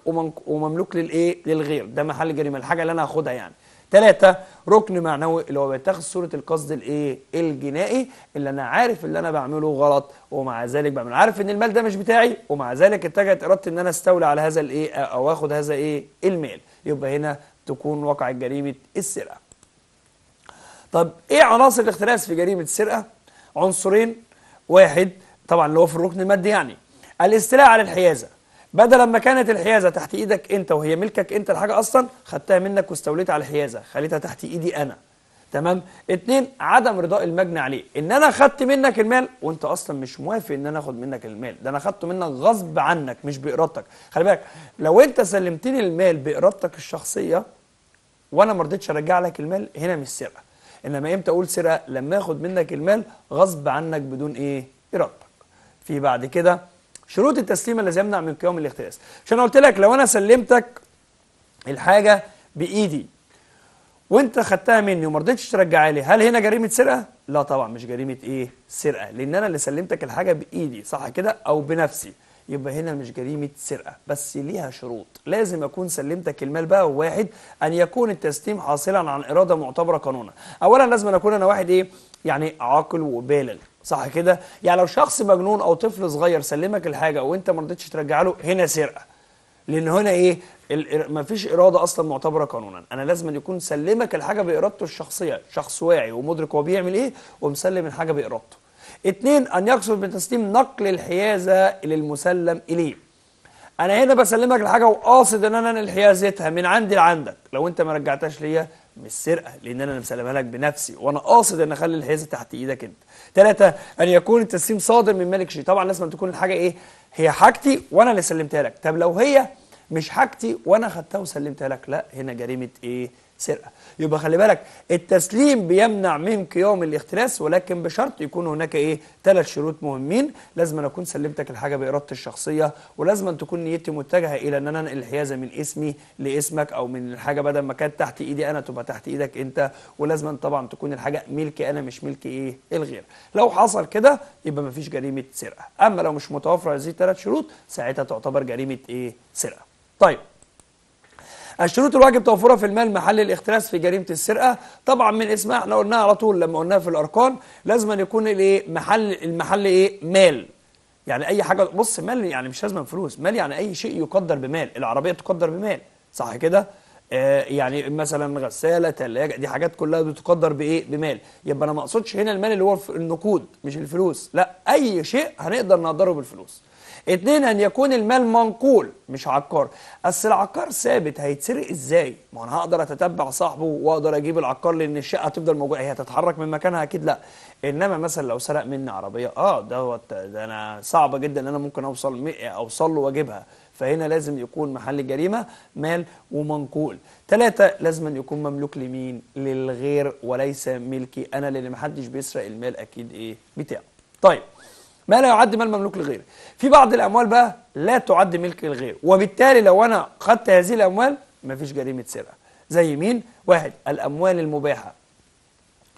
ومملوك للايه للغير ده محل الجريمه الحاجه اللي انا هاخدها يعني ثلاثة ركن معنوي اللي هو بيتخذ صورة القصد الايه الجنائي اللي انا عارف اللي انا بعمله غلط ومع ذلك بعمل عارف ان المال ده مش بتاعي ومع ذلك اتجهت ارادتي ان انا استولى على هذا الايه او اخد هذا ايه المال يبقى هنا تكون وقع جريمة السرقة طب ايه عناصر الاختلاس في جريمة السرقة عنصرين واحد طبعا اللي هو في الركن المادي يعني الاستيلاء على الحيازة بدل ما كانت الحيازة تحت إيدك أنت وهي ملكك أنت الحاجة أصلا خدتها منك واستوليت على الحيازة خليتها تحت إيدي أنا تمام اتنين عدم رضاء المجني عليه ان انا خدت منك المال وانت اصلا مش موافق ان انا اخد منك المال ده انا خدته منك غصب عنك مش بارادتك خلي بالك لو انت سلمتني المال بارادتك الشخصيه وانا ما رضيتش ارجع لك المال هنا مش سرقه انما امتى اقول سرقه لما اخد منك المال غصب عنك بدون ايه ارادتك في بعد كده شروط التسليم الذي يمنع من قيام الاختلاس عشان قلت لك لو انا سلمتك الحاجه بايدي وانت خدتها مني وما رضيتش ترجعها لي هل هنا جريمه سرقه لا طبعا مش جريمه ايه سرقه لان انا اللي سلمتك الحاجه بايدي صح كده او بنفسي يبقى هنا مش جريمه سرقه بس ليها شروط لازم اكون سلمتك المال بقى واحد ان يكون التسليم حاصلا عن اراده معتبره قانونا اولا لازم أن اكون انا واحد ايه يعني عاقل وبالغ صح كده يعني لو شخص مجنون او طفل صغير سلمك الحاجه وانت ما رضيتش ترجع له هنا سرقه لان هنا ايه ما فيش اراده اصلا معتبره قانونا انا لازم أن يكون سلمك الحاجه بارادته الشخصيه شخص واعي ومدرك هو بيعمل ايه ومسلم الحاجه بارادته اتنين ان يقصد بتسليم نقل الحيازه للمسلم اليه انا هنا بسلمك الحاجه وقاصد ان انا انقل حيازتها من عندي لعندك لو انت ما رجعتهاش ليا مش سرقه لان انا مسلمها لك بنفسي وانا قاصد ان اخلي الحيازه تحت ايدك انت ثلاثة أن يكون التسليم صادر من مالك شيء طبعا لازم تكون الحاجة إيه هي حاجتي وأنا اللي سلمتها لك طب لو هي مش حاجتي وأنا خدتها وسلمتها لك لا هنا جريمة إيه سرقة يبقى خلي بالك التسليم بيمنع من قيام الاختلاس ولكن بشرط يكون هناك ايه ثلاث شروط مهمين لازم أن اكون سلمتك الحاجه بارادتي الشخصيه ولازم أن تكون نيتي متجهه الى ان انا انقل الحيازه من اسمي لاسمك او من الحاجه بدل ما كانت تحت ايدي انا تبقى تحت ايدك انت ولازم أن طبعا تكون الحاجه ملكي انا مش ملك ايه الغير لو حصل كده يبقى مفيش جريمه سرقه اما لو مش متوفره هذه الثلاث شروط ساعتها تعتبر جريمه ايه سرقه طيب الشروط الواجب توفرها في المال محل الاختلاس في جريمه السرقه طبعا من اسمها احنا قلناها على طول لما قلناها في الاركان لازم أن يكون الايه محل المحل ايه مال يعني اي حاجه بص مال يعني مش لازم فلوس مال يعني اي شيء يقدر بمال العربيه تقدر بمال صح كده آه يعني مثلا غساله ثلاجه دي حاجات كلها بتقدر بايه بمال يبقى انا ما اقصدش هنا المال اللي هو النقود مش الفلوس لا اي شيء هنقدر نقدره بالفلوس اتنين ان يكون المال منقول مش عقار اصل العقار ثابت هيتسرق ازاي ما انا هقدر اتتبع صاحبه واقدر اجيب العقار لان الشقه هتفضل موجوده هي هتتحرك من مكانها اكيد لا انما مثلا لو سرق مني عربيه اه دوت ده انا صعبه جدا ان انا ممكن اوصل اوصل له واجيبها فهنا لازم يكون محل الجريمة مال ومنقول ثلاثة لازم أن يكون مملوك لمين للغير وليس ملكي أنا لأن محدش بيسرق المال أكيد إيه بتاعه طيب ما لا يعد مال مملوك لغيره في بعض الاموال بقى لا تعد ملك لغيره وبالتالي لو انا خدت هذه الاموال مفيش جريمه سرقه زي مين واحد الاموال المباحه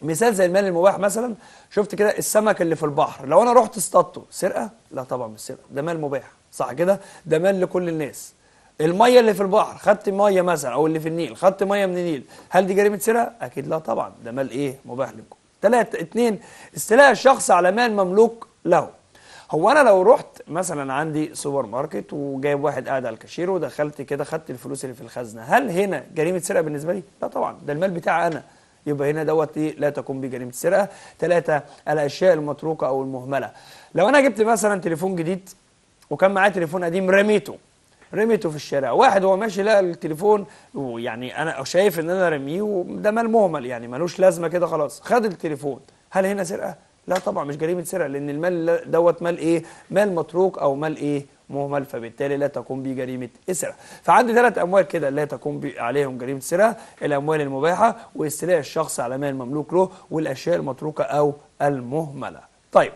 مثال زي المال المباح مثلا شفت كده السمك اللي في البحر لو انا رحت اصطادته سرقه لا طبعا مش سرقه ده مال مباح صح كده ده مال لكل الناس الميه اللي في البحر خدت ميه مثلا او اللي في النيل خدت ميه من النيل هل دي جريمه سرقه اكيد لا طبعا ده مال ايه مباح لكم ثلاثة اثنين استيلاء الشخص على مال مملوك له هو انا لو رحت مثلا عندي سوبر ماركت وجايب واحد قاعد على الكاشير ودخلت كده خدت الفلوس اللي في الخزنه هل هنا جريمه سرقه بالنسبه لي لا طبعا ده المال بتاعي انا يبقى هنا دوت ايه لا تقوم بجريمه السرقه ثلاثه الاشياء المتروكه او المهمله لو انا جبت مثلا تليفون جديد وكان معايا تليفون قديم رميته رميته في الشارع واحد هو ماشي لقى التليفون ويعني انا شايف ان انا رميه وده مال مهمل يعني ملوش لازمه كده خلاص خد التليفون هل هنا سرقه لا طبعا مش جريمه سرقه لان المال دوت مال ايه مال متروك او مال ايه مهمل فبالتالي لا تقوم به جريمه السرقه فعندي ثلاث اموال كده لا تقوم عليهم جريمه السرقه الاموال المباحه واستيلاء الشخص على مال مملوك له والاشياء المتروكه او المهمله طيب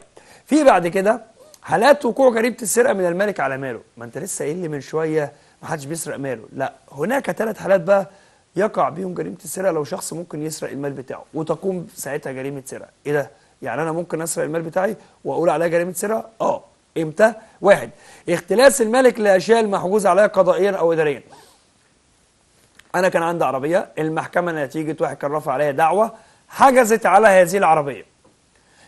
في بعد كده حالات وقوع جريمه السرقه من المالك على ماله ما انت لسه قايل لي من شويه ما حدش بيسرق ماله لا هناك ثلاث حالات بقى يقع بيهم جريمه السرقه لو شخص ممكن يسرق المال بتاعه وتقوم ساعتها جريمه سرقه ايه ده يعني انا ممكن اسرق المال بتاعي واقول عليها جريمه سرقه اه امتى واحد اختلاس الملك لاشياء المحجوز عليها قضائيا او اداريا انا كان عندي عربيه المحكمه نتيجه واحد كان رافع عليها دعوه حجزت على هذه العربيه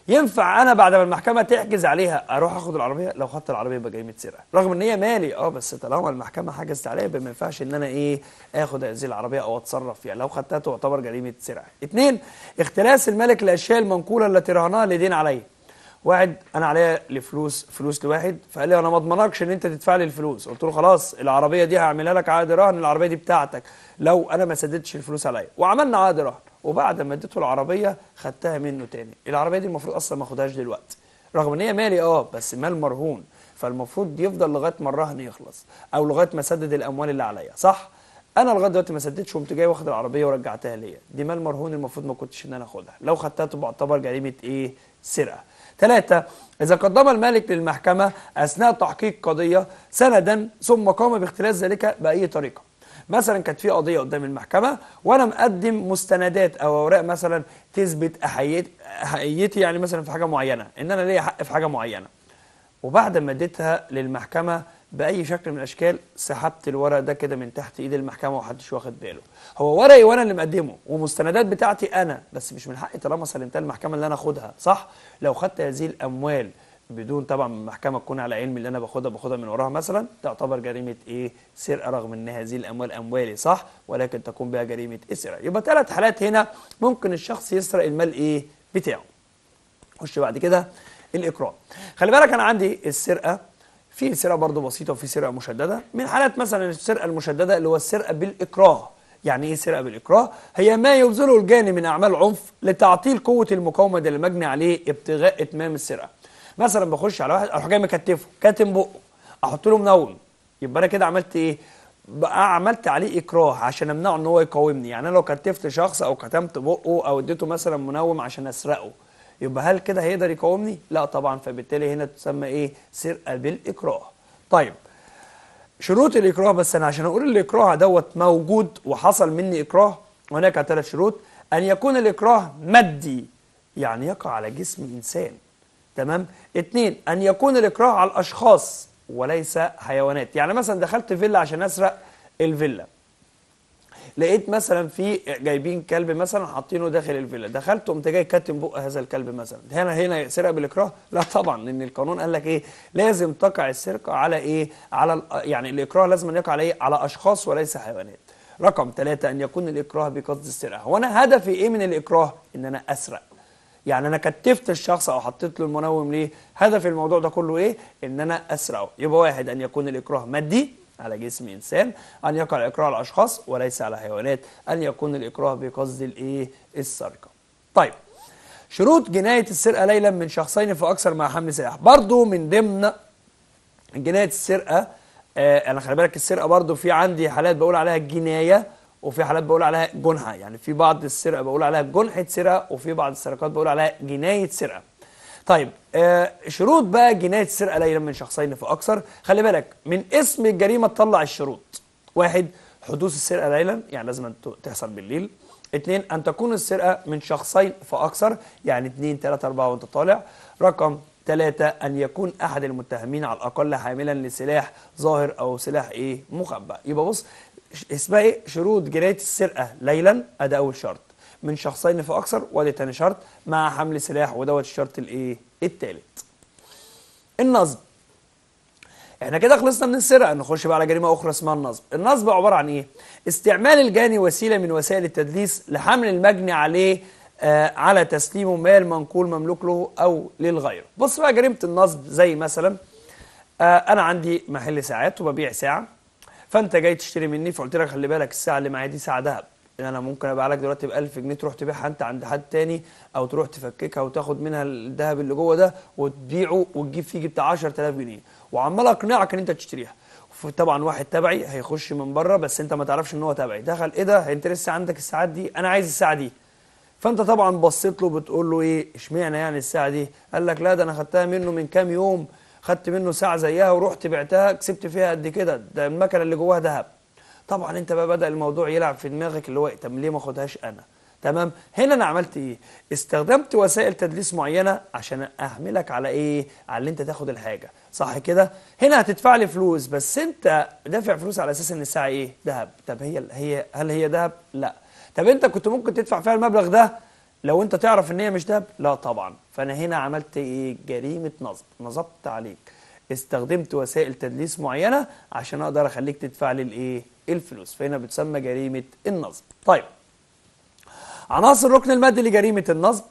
ينفع انا بعد ما المحكمه تحجز عليها اروح اخد العربيه لو خدت العربيه يبقى جريمه سرقه رغم ان هي مالي اه بس طالما المحكمه حجزت عليا ما ينفعش ان انا ايه اخد هذه العربيه او اتصرف فيها لو خدتها تعتبر جريمه سرقه اثنين اختلاس الملك الاشياء المنقوله التي رهنها لدين عليا واحد انا عليا لفلوس فلوس لواحد فقال لي انا ما اضمنكش ان انت تدفع لي الفلوس قلت له خلاص العربيه دي هعملها لك عقد رهن العربيه دي بتاعتك لو انا ما سددتش الفلوس عليا وعملنا عقد رهن وبعد ما اديته العربيه خدتها منه تاني العربيه دي المفروض اصلا ما اخدهاش دلوقتي رغم ان هي مالي اه بس مال مرهون فالمفروض يفضل لغايه ما الرهن يخلص او لغايه ما اسدد الاموال اللي عليا صح انا لغايه دلوقتي ما سددتش وقمت جاي واخد العربيه ورجعتها ليا دي مال مرهون المفروض ما كنتش ان انا اخدها لو خدتها تبقى تعتبر جريمه ايه سرقه ثلاثة إذا قدم المالك للمحكمة أثناء تحقيق قضية سندا ثم قام باختلاس ذلك بأي طريقة مثلا كانت في قضيه قدام المحكمه وانا مقدم مستندات او اوراق مثلا تثبت احقيتي يعني مثلا في حاجه معينه ان انا ليا حق في حاجه معينه وبعد ما اديتها للمحكمه باي شكل من الاشكال سحبت الورق ده كده من تحت ايد المحكمه ومحدش واخد باله هو ورقي وانا اللي مقدمه ومستندات بتاعتي انا بس مش من حقي طالما سلمتها المحكمه اللي انا اخدها صح لو خدت هذه الاموال بدون طبعا محكمه تكون على علم اللي انا باخدها باخدها من وراها مثلا تعتبر جريمه ايه سرقه رغم ان هذه الاموال اموالي صح ولكن تكون بها جريمه السرقه يبقى ثلاث حالات هنا ممكن الشخص يسرق المال ايه بتاعه خش بعد كده الاقرار خلي بالك انا عندي السرقه في سرقه برضه بسيطه وفي سرقه مشدده من حالات مثلا السرقه المشدده اللي هو السرقه بالاكراه يعني ايه سرقه بالاكراه هي ما يبذله الجاني من اعمال عنف لتعطيل قوه المقاومه اللي مجني عليه ابتغاء اتمام السرقه مثلا بخش على واحد اروح جاي مكتفه كاتم بقه احط له منوم يبقى انا كده عملت ايه بقى عملت عليه اكراه عشان امنعه ان هو يقاومني يعني انا لو كتفت شخص او كتمت بقه او اديته مثلا منوم عشان اسرقه يبقى هل كده هيقدر يقاومني لا طبعا فبالتالي هنا تسمى ايه سرقه بالاكراه طيب شروط الاكراه بس انا عشان اقول الاكراه دوت موجود وحصل مني اكراه هناك ثلاث شروط ان يكون الاكراه مادي يعني يقع على جسم انسان تمام اتنين أن يكون الإكراه على الأشخاص وليس حيوانات يعني مثلا دخلت فيلا عشان أسرق الفيلا لقيت مثلا في جايبين كلب مثلا حاطينه داخل الفيلا دخلت قمت جاي كاتم بق هذا الكلب مثلا هنا هنا سرقه بالاكراه لا طبعا لان القانون قال لك ايه لازم تقع السرقه على ايه على يعني الاكراه لازم يقع على ايه على اشخاص وليس حيوانات رقم ثلاثة أن يكون الإكراه بقصد السرقة وأنا هدفي إيه من الإكراه إن أنا أسرق يعني انا كتفت الشخص او حطيت له المنوم ليه هدف الموضوع ده كله ايه ان انا اسرعه يبقى واحد ان يكون الاكراه مادي على جسم انسان ان يقع الاكراه على اشخاص وليس على حيوانات ان يكون الاكراه بقصد الايه السرقه طيب شروط جناية السرقة ليلا من شخصين فأكثر مع حمل سلاح برضو من ضمن جناية السرقة آه أنا خلي بالك السرقة برضو في عندي حالات بقول عليها الجناية وفي حالات بقول عليها جنحه يعني في بعض السرقه بقول عليها جنحه سرقه وفي بعض السرقات بقول عليها جنايه سرقه طيب آه شروط بقى جنايه السرقه ليلا من شخصين فاكثر خلي بالك من اسم الجريمه تطلع الشروط واحد حدوث السرقه ليلا يعني لازم تحصل بالليل اثنين ان تكون السرقه من شخصين فاكثر يعني اثنين ثلاثة أربعة وانت طالع رقم ثلاثة أن يكون أحد المتهمين على الأقل حاملا لسلاح ظاهر أو سلاح إيه مخبأ يبقى بص اسمها ايه شروط جرايه السرقه ليلا ادي اول شرط من شخصين فاكثر وادي تاني شرط مع حمل سلاح ودوت الشرط الايه التالت النصب احنا كده خلصنا من السرقه نخش بقى على جريمه اخرى اسمها النصب النصب عباره عن ايه استعمال الجاني وسيله من وسائل التدليس لحمل المجني عليه آه على تسليمه مال منقول مملوك له او للغير بص بقى جريمه النصب زي مثلا آه انا عندي محل ساعات وببيع ساعه فانت جاي تشتري مني فقلت لك خلي بالك الساعه اللي معايا دي ساعه ذهب انا ممكن ابيع لك دلوقتي ب 1000 جنيه تروح تبيعها انت عند حد تاني او تروح تفككها وتاخد منها الذهب اللي جوه ده وتبيعه وتجيب فيه جبت 10000 جنيه وعمال اقنعك ان انت تشتريها طبعا واحد تبعي هيخش من بره بس انت ما تعرفش ان هو تبعي دخل ايه ده انت لسه عندك الساعات دي انا عايز الساعه دي فانت طبعا بصيت له بتقول له ايه اشمعنى يعني الساعه دي قال لك لا ده انا خدتها منه من كام يوم خدت منه ساعه زيها ورحت بعتها كسبت فيها قد كده ده المكنه اللي جواها ذهب طبعا انت بقى بدا الموضوع يلعب في دماغك اللي هو إيه؟ طب ليه ما اخدهاش انا تمام هنا انا عملت ايه استخدمت وسائل تدليس معينه عشان اهملك على ايه على اللي انت تاخد الحاجه صح كده هنا هتدفع لي فلوس بس انت دافع فلوس على اساس ان الساعه ايه ذهب طب هي هي هل هي ذهب لا طب انت كنت ممكن تدفع فيها المبلغ ده لو انت تعرف ان هي مش ذهب لا طبعا فأنا هنا عملت إيه؟ جريمة نصب نصبت عليك استخدمت وسائل تدليس معينة عشان أقدر أخليك تدفع لي الإيه؟ الفلوس فهنا بتسمى جريمة النصب طيب عناصر الركن المادي لجريمة النصب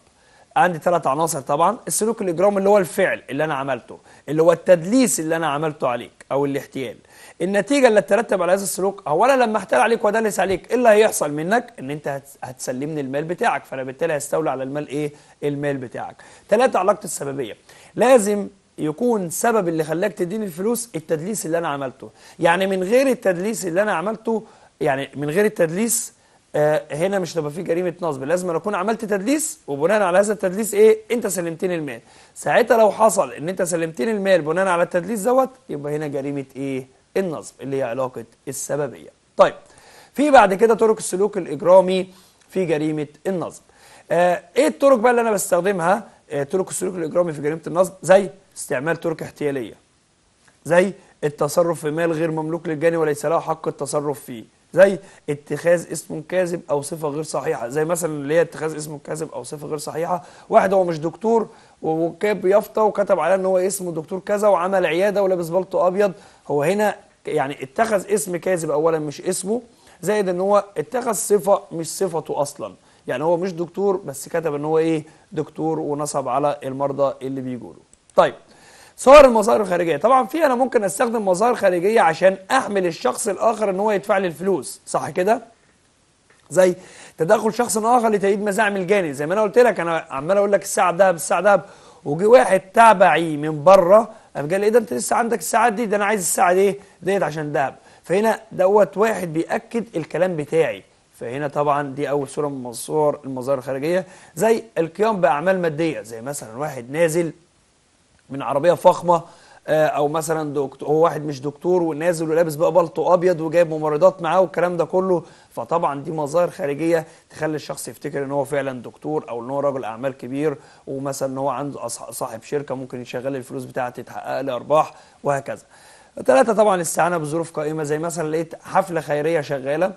عندي ثلاث عناصر طبعا السلوك الإجرام اللي هو الفعل اللي أنا عملته اللي هو التدليس اللي أنا عملته عليك أو الاحتيال النتيجه اللي تترتب على هذا السلوك اولا لما احتال عليك وادلس عليك ايه اللي هيحصل منك ان انت هتسلمني المال بتاعك فانا بالتالي هستولى على المال ايه المال بتاعك ثلاثه علاقه السببيه لازم يكون سبب اللي خلاك تديني الفلوس التدليس اللي انا عملته يعني من غير التدليس اللي انا عملته يعني من غير التدليس آه، هنا مش هتبقى في جريمه نصب لازم اكون عملت تدليس وبناء على هذا التدليس ايه انت سلمتني المال ساعتها لو حصل ان انت سلمتني المال بناء على التدليس دوت يبقى هنا جريمه ايه النصب اللي هي علاقة السببية طيب في بعد كده طرق السلوك الإجرامي في جريمة النصب آه ايه الطرق بقى اللي انا بستخدمها آه طرق السلوك الاجرامي في جريمه النصب زي استعمال طرق احتياليه زي التصرف في مال غير مملوك للجاني وليس له حق التصرف فيه زي اتخاذ اسم كاذب او صفه غير صحيحه زي مثلا اللي هي اتخاذ اسم كاذب او صفه غير صحيحه واحد هو مش دكتور وكاب يافطه وكتب عليه ان هو اسمه دكتور كذا وعمل عياده ولابس بلطو ابيض هو هنا يعني اتخذ اسم كاذب اولا مش اسمه زائد ان هو اتخذ صفه مش صفته اصلا يعني هو مش دكتور بس كتب ان هو ايه دكتور ونصب على المرضى اللي بيجوا له طيب صور المظاهر الخارجيه طبعا في انا ممكن استخدم مظاهر خارجيه عشان احمل الشخص الاخر ان هو يدفع لي الفلوس صح كده زي تدخل شخص اخر لتأييد مزاعم الجاني زي ما انا قلت لك انا عمال اقول لك الساعه دهب الساعه دهب وجي واحد تابعي من بره قام قال ايه ده انت لسه عندك الساعات دي ده انا عايز الساعه دي ديت عشان دهب فهنا دوت واحد بياكد الكلام بتاعي فهنا طبعا دي اول صوره من صور المظاهر الخارجيه زي القيام باعمال ماديه زي مثلا واحد نازل من عربيه فخمه آه، او مثلا دكتور هو واحد مش دكتور ونازل ولابس بقى بلطو ابيض وجايب ممرضات معاه والكلام ده كله فطبعا دي مظاهر خارجيه تخلي الشخص يفتكر ان هو فعلا دكتور او ان هو رجل اعمال كبير ومثلا ان هو عنده صاحب شركه ممكن يشغل الفلوس بتاعته تتحقق لي ارباح وهكذا ثلاثه طبعا الاستعانه بظروف قائمه زي مثلا لقيت حفله خيريه شغاله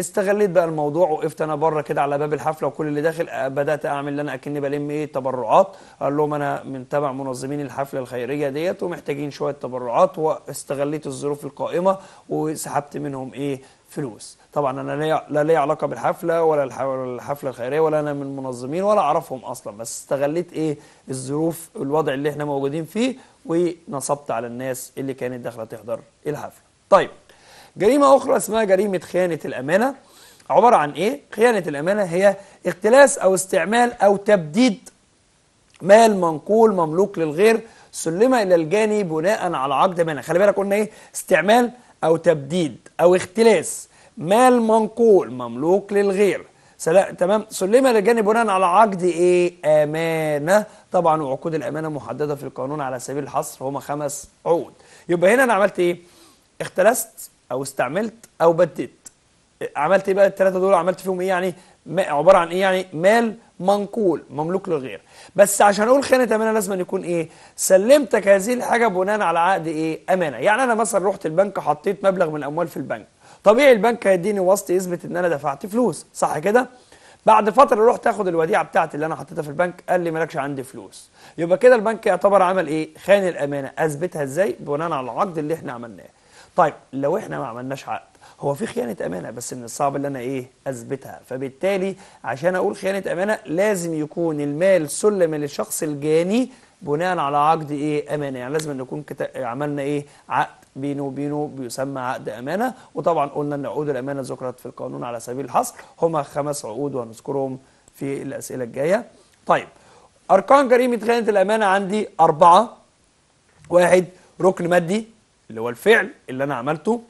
استغليت بقى الموضوع وقفت انا بره كده على باب الحفله وكل اللي داخل آه، بدات اعمل اللي انا اكني بلم ايه تبرعات اقول لهم انا من تبع منظمين الحفله الخيريه ديت ومحتاجين شويه تبرعات واستغليت الظروف القائمه وسحبت منهم ايه فلوس طبعا انا لا ليا علاقه بالحفله ولا الحفله الخيريه ولا انا من المنظمين ولا اعرفهم اصلا بس استغليت ايه الظروف الوضع اللي احنا موجودين فيه ونصبت على الناس اللي كانت داخله تحضر الحفله طيب جريمة أخرى اسمها جريمة خيانة الأمانة عبارة عن إيه؟ خيانة الأمانة هي اختلاس أو استعمال أو تبديد مال منقول مملوك للغير سلم إلى الجاني بناء على عقد أمانة خلي بالك قلنا إيه؟ استعمال أو تبديد أو اختلاس مال منقول مملوك للغير سلا تمام سلم الجاني بناء على عقد ايه امانه طبعا وعقود الامانه محدده في القانون على سبيل الحصر هما خمس عقود يبقى هنا انا عملت ايه اختلست او استعملت او بديت عملت ايه بقى الثلاثه دول عملت فيهم ايه يعني عباره عن ايه يعني مال منقول مملوك للغير بس عشان اقول خانه امانه لازم أن يكون ايه سلمتك هذه الحاجه بناء على عقد ايه امانه يعني انا مثلا رحت البنك حطيت مبلغ من الاموال في البنك طبيعي البنك هيديني وسط يثبت ان انا دفعت فلوس صح كده بعد فتره رحت اخد الوديعه بتاعتي اللي انا حطيتها في البنك قال لي مالكش عندي فلوس يبقى كده البنك يعتبر عمل ايه خان الامانه اثبتها ازاي بناء على العقد اللي احنا عملناه طيب لو احنا ما عملناش عقد هو في خيانة أمانة بس من الصعب ان أنا إيه أثبتها فبالتالي عشان أقول خيانة أمانة لازم يكون المال سلم للشخص الجاني بناء على عقد إيه أمانة يعني لازم نكون عملنا إيه عقد بينه وبينه بيسمى عقد أمانة وطبعا قلنا أن عقود الأمانة ذكرت في القانون على سبيل الحصر هما خمس عقود وهنذكرهم في الأسئلة الجاية طيب أركان جريمة خيانة الأمانة عندي أربعة واحد ركن مادي اللي هو الفعل اللي انا عملته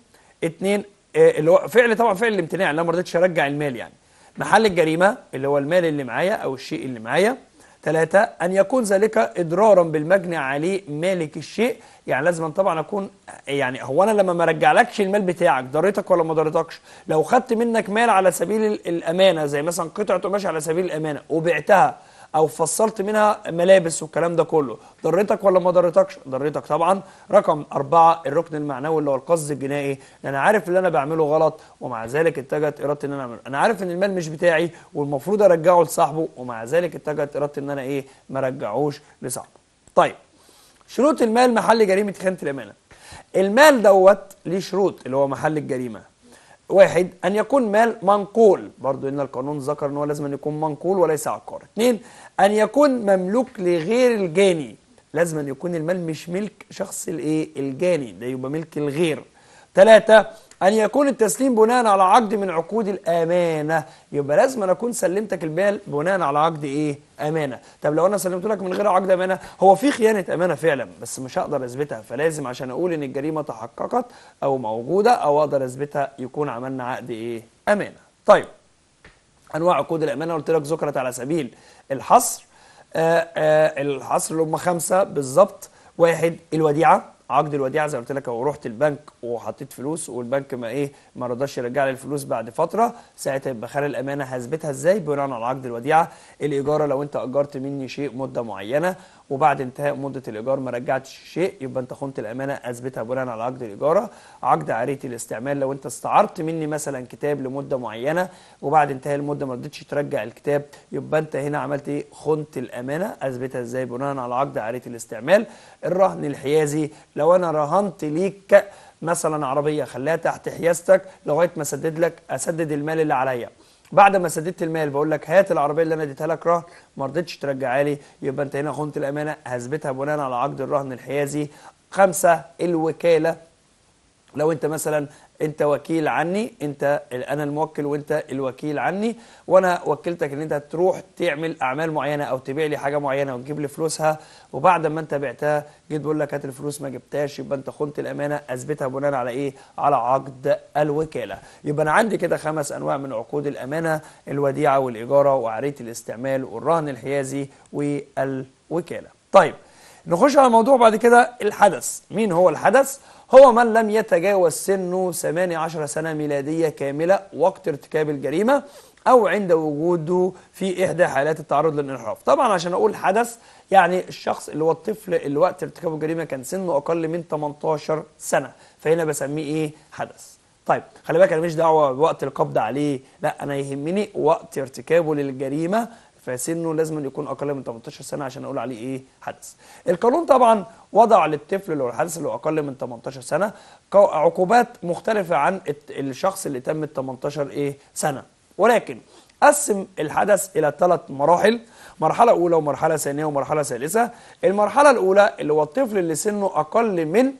اثنين آه، اللي هو فعل طبعا فعل الامتناع اللي انا ما رضيتش ارجع المال يعني محل الجريمه اللي هو المال اللي معايا او الشيء اللي معايا ثلاثة أن يكون ذلك إضرارا بالمجني عليه مالك الشيء يعني لازم طبعا أكون يعني هو أنا لما ما رجعلكش المال بتاعك ضريتك ولا ما ضريتكش لو خدت منك مال على سبيل الأمانة زي مثلا قطعة قماش على سبيل الأمانة وبعتها او فصلت منها ملابس والكلام ده كله ضرتك ولا ما ضرتكش ضرتك طبعا رقم أربعة الركن المعنوي اللي هو القصد الجنائي انا عارف اللي انا بعمله غلط ومع ذلك اتجهت ارادتي ان انا اعمله انا عارف ان المال مش بتاعي والمفروض ارجعه لصاحبه ومع ذلك اتجهت ارادتي ان انا ايه ما ارجعهوش لصاحبه طيب شروط المال محل جريمه خيانه الامانه المال دوت ليه شروط اللي هو محل الجريمه واحد أن يكون مال منقول برضو إن القانون ذكر أنه لازم أن يكون منقول وليس عقار اثنين أن يكون مملوك لغير الجاني لازم أن يكون المال مش ملك شخص الإيه الجاني ده يبقى ملك الغير ثلاثة أن يكون التسليم بناء على عقد من عقود الأمانة يبقى لازم أنا أكون سلمتك البال بناء على عقد إيه؟ أمانة طب لو أنا سلمت لك من غير عقد أمانة هو في خيانة أمانة فعلا بس مش هقدر أثبتها فلازم عشان أقول إن الجريمة تحققت أو موجودة أو أقدر أثبتها يكون عملنا عقد إيه؟ أمانة طيب أنواع عقود الأمانة قلت لك ذكرت على سبيل الحصر آآ آه، آآ آه، الحصر اللي هم خمسة بالظبط واحد الوديعة عقد الوديعه زي ما قلت لك لو رحت البنك وحطيت فلوس والبنك ما ايه ما رضاش يرجع لي الفلوس بعد فتره ساعتها يبقى خلال الامانه هثبتها ازاي بناء على عقد الوديعه الاجاره لو انت اجرت مني شيء مده معينه وبعد انتهاء مده الايجار ما رجعتش شيء يبقى انت خنت الامانه اثبتها بناء على عقد الإيجارة عقد عاريه الاستعمال لو انت استعرت مني مثلا كتاب لمده معينه وبعد انتهاء المده ما رضيتش ترجع الكتاب يبقى انت هنا عملت ايه خنت الامانه اثبتها ازاي بناء على عقد عاريه الاستعمال الرهن الحيازي لو انا رهنت ليك مثلا عربيه خليها تحت حيازتك لغايه ما اسدد لك اسدد المال اللي عليا بعد ما سددت المال بقول لك هات العربيه اللي انا اديتها لك رهن ما رضيتش ترجعها لي يبقى انت هنا خنت الامانه هثبتها بناء على عقد الرهن الحيازي خمسه الوكاله لو انت مثلا انت وكيل عني انت انا الموكل وانت الوكيل عني وانا وكلتك ان انت تروح تعمل اعمال معينه او تبيع لي حاجه معينه وتجيب لي فلوسها وبعد ما انت بعتها جيت بقول لك هات الفلوس ما جبتهاش يبقى انت خنت الامانه اثبتها بناء على ايه على عقد الوكاله يبقى انا عندي كده خمس انواع من عقود الامانه الوديعه والاجاره وعريه الاستعمال والرهن الحيازي والوكاله طيب نخش على موضوع بعد كده الحدث مين هو الحدث هو من لم يتجاوز سنه 18 سنة ميلادية كاملة وقت ارتكاب الجريمة أو عند وجوده في إحدى حالات التعرض للانحراف طبعا عشان أقول حدث يعني الشخص اللي هو الطفل اللي وقت ارتكاب الجريمة كان سنه أقل من 18 سنة فهنا بسميه إيه حدث طيب خلي بالك انا مش دعوه بوقت القبض عليه لا انا يهمني وقت ارتكابه للجريمه فسنه لازم يكون اقل من 18 سنه عشان اقول عليه ايه حدث القانون طبعا وضع للطفل اللي هو الحدث اللي هو اقل من 18 سنه عقوبات مختلفه عن الشخص اللي تم 18 ايه سنه ولكن قسم الحدث الى ثلاث مراحل مرحله اولى ومرحله ثانيه ومرحله ثالثه المرحله الاولى اللي هو الطفل اللي سنه اقل من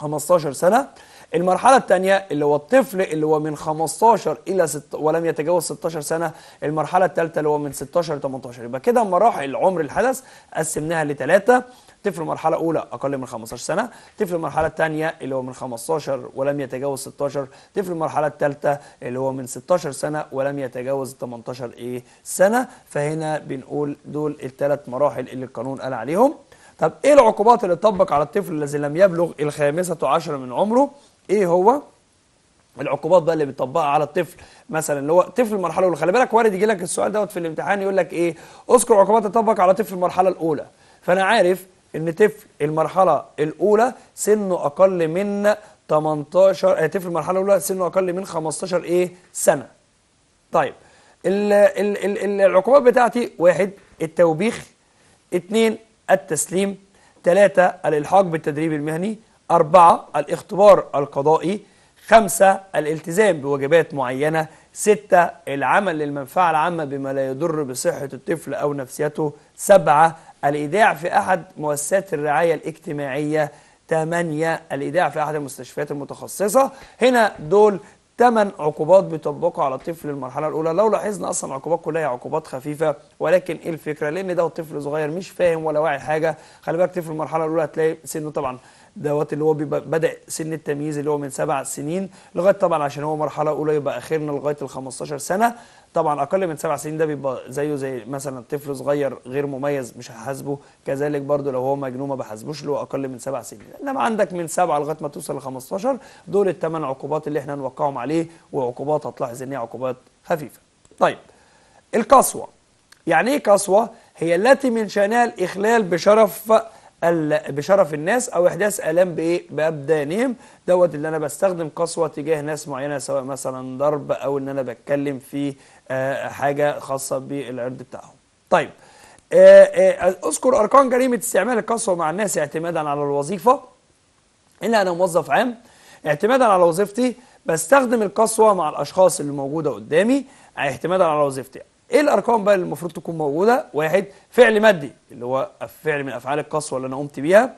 15 سنه المرحلة الثانية اللي هو الطفل اللي هو من 15 إلى ست ولم يتجاوز 16 سنة المرحلة الثالثة اللي هو من 16 ل 18 يبقى كده مراحل عمر الحدث قسمناها لثلاثة طفل مرحلة أولى أقل من 15 سنة طفل المرحلة الثانية اللي هو من 15 ولم يتجاوز 16 طفل المرحلة الثالثة اللي هو من 16 سنة ولم يتجاوز 18 إيه سنة فهنا بنقول دول الثلاث مراحل اللي القانون قال عليهم طب إيه العقوبات اللي تطبق على الطفل الذي لم يبلغ الخامسة عشر من عمره ايه هو العقوبات بقى اللي بتطبقها على الطفل مثلا اللي هو طفل المرحله الاولى خلي بالك وارد يجي لك السؤال دوت في الامتحان يقول لك ايه اذكر عقوبات تطبق على طفل المرحله الاولى فانا عارف ان طفل المرحله الاولى سنه اقل من 18 آه، طفل المرحله الاولى سنه اقل من 15 ايه سنه طيب ال ال ال العقوبات بتاعتي واحد التوبيخ اثنين التسليم ثلاثة الالحاق بالتدريب المهني أربعة الاختبار القضائي خمسة الالتزام بواجبات معينة ستة العمل للمنفعة العامة بما لا يضر بصحة الطفل أو نفسيته سبعة الإيداع في أحد مؤسسات الرعاية الاجتماعية ثمانية الإيداع في أحد المستشفيات المتخصصة هنا دول ثمان عقوبات بيطبقوا على الطفل المرحله الاولى لو لاحظنا اصلا العقوبات كلها هي عقوبات خفيفه ولكن ايه الفكره لان ده طفل صغير مش فاهم ولا واعي حاجه خلي بالك طفل المرحله الاولى هتلاقي سنه طبعا دوت اللي هو بيبقى بدا سن التمييز اللي هو من سبع سنين لغايه طبعا عشان هو مرحله اولى يبقى اخرنا لغايه ال 15 سنه طبعا اقل من سبع سنين ده بيبقى زيه زي مثلا طفل صغير غير مميز مش هحاسبه كذلك برضو لو هو مجنون ما بحاسبوش له اقل من سبع سنين انما عندك من سبعه لغايه ما توصل ل 15 دول الثمان عقوبات اللي احنا نوقعهم عليه وعقوبات هتلاحظ ان هي عقوبات خفيفه طيب القسوه يعني ايه قسوه هي التي من شانها الاخلال بشرف بشرف الناس أو إحداث آلام بإيه؟ بأبدانهم دوت اللي أنا بستخدم قسوة تجاه ناس معينة سواء مثلا ضرب أو إن أنا بتكلم في آه، حاجة خاصة بالعرض بتاعهم طيب آه، آه، أذكر أرقام جريمة استعمال القسوة مع الناس اعتمادا على الوظيفة إن أنا موظف عام اعتمادا على وظيفتي بستخدم القسوة مع الأشخاص اللي موجودة قدامي اعتمادا على وظيفتي ايه الارقام بقى اللي المفروض تكون موجوده واحد فعل مادي اللي هو فعل من أفعال القسوة اللي أنا قمت بيها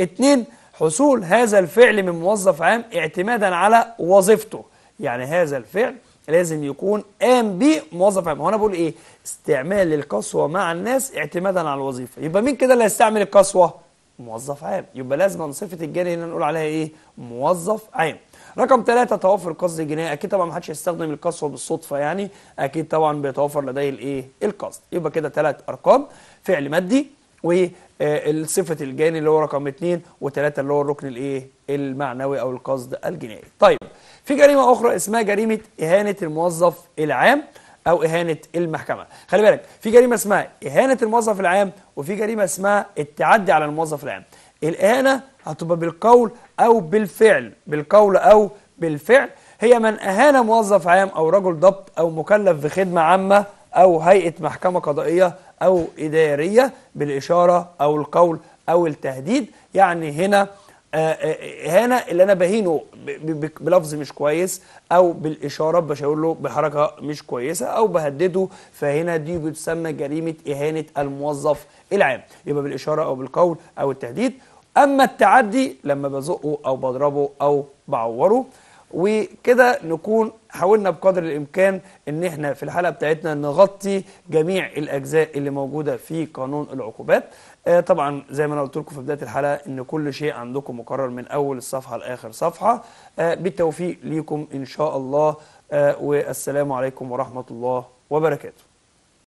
اتنين حصول هذا الفعل من موظف عام اعتمادا على وظيفته يعني هذا الفعل لازم يكون قام به موظف عام هو انا بقول ايه استعمال القسوه مع الناس اعتمادا على الوظيفه يبقى مين كده اللي هيستعمل القسوه موظف عام يبقى لازم صفه الجاني هنا نقول عليها ايه موظف عام رقم ثلاثة توافر قصد جنائي اكيد طبعا ما حدش هيستخدم القسوه بالصدفه يعني اكيد طبعا بيتوفر لديه الايه القصد يبقى كده ثلاث ارقام فعل مادي والصفه الجاني اللي هو رقم اثنين وثلاثة اللي هو الركن الايه المعنوي او القصد الجنائي طيب في جريمه اخرى اسمها جريمه اهانه الموظف العام او اهانه المحكمه خلي بالك في جريمه اسمها اهانه الموظف العام وفي جريمه اسمها التعدي على الموظف العام الاهانه هتبقى بالقول أو بالفعل بالقول أو بالفعل هي من أهان موظف عام أو رجل ضبط أو مكلف بخدمة عامة أو هيئة محكمة قضائية أو إدارية بالإشارة أو القول أو التهديد يعني هنا إهانة اللي أنا بهينه بلفظ مش كويس أو بالإشارة بشاور له بحركة مش كويسة أو بهدده فهنا دي بتسمى جريمة إهانة الموظف العام يبقى بالإشارة أو بالقول أو التهديد أما التعدي لما بزقه أو بضربه أو بعوره وكده نكون حاولنا بقدر الإمكان إن إحنا في الحلقة بتاعتنا نغطي جميع الأجزاء اللي موجودة في قانون العقوبات آه طبعا زي ما أنا قلت لكم في بداية الحلقة إن كل شيء عندكم مقرر من أول الصفحة لآخر صفحة آه بالتوفيق ليكم إن شاء الله آه والسلام عليكم ورحمة الله وبركاته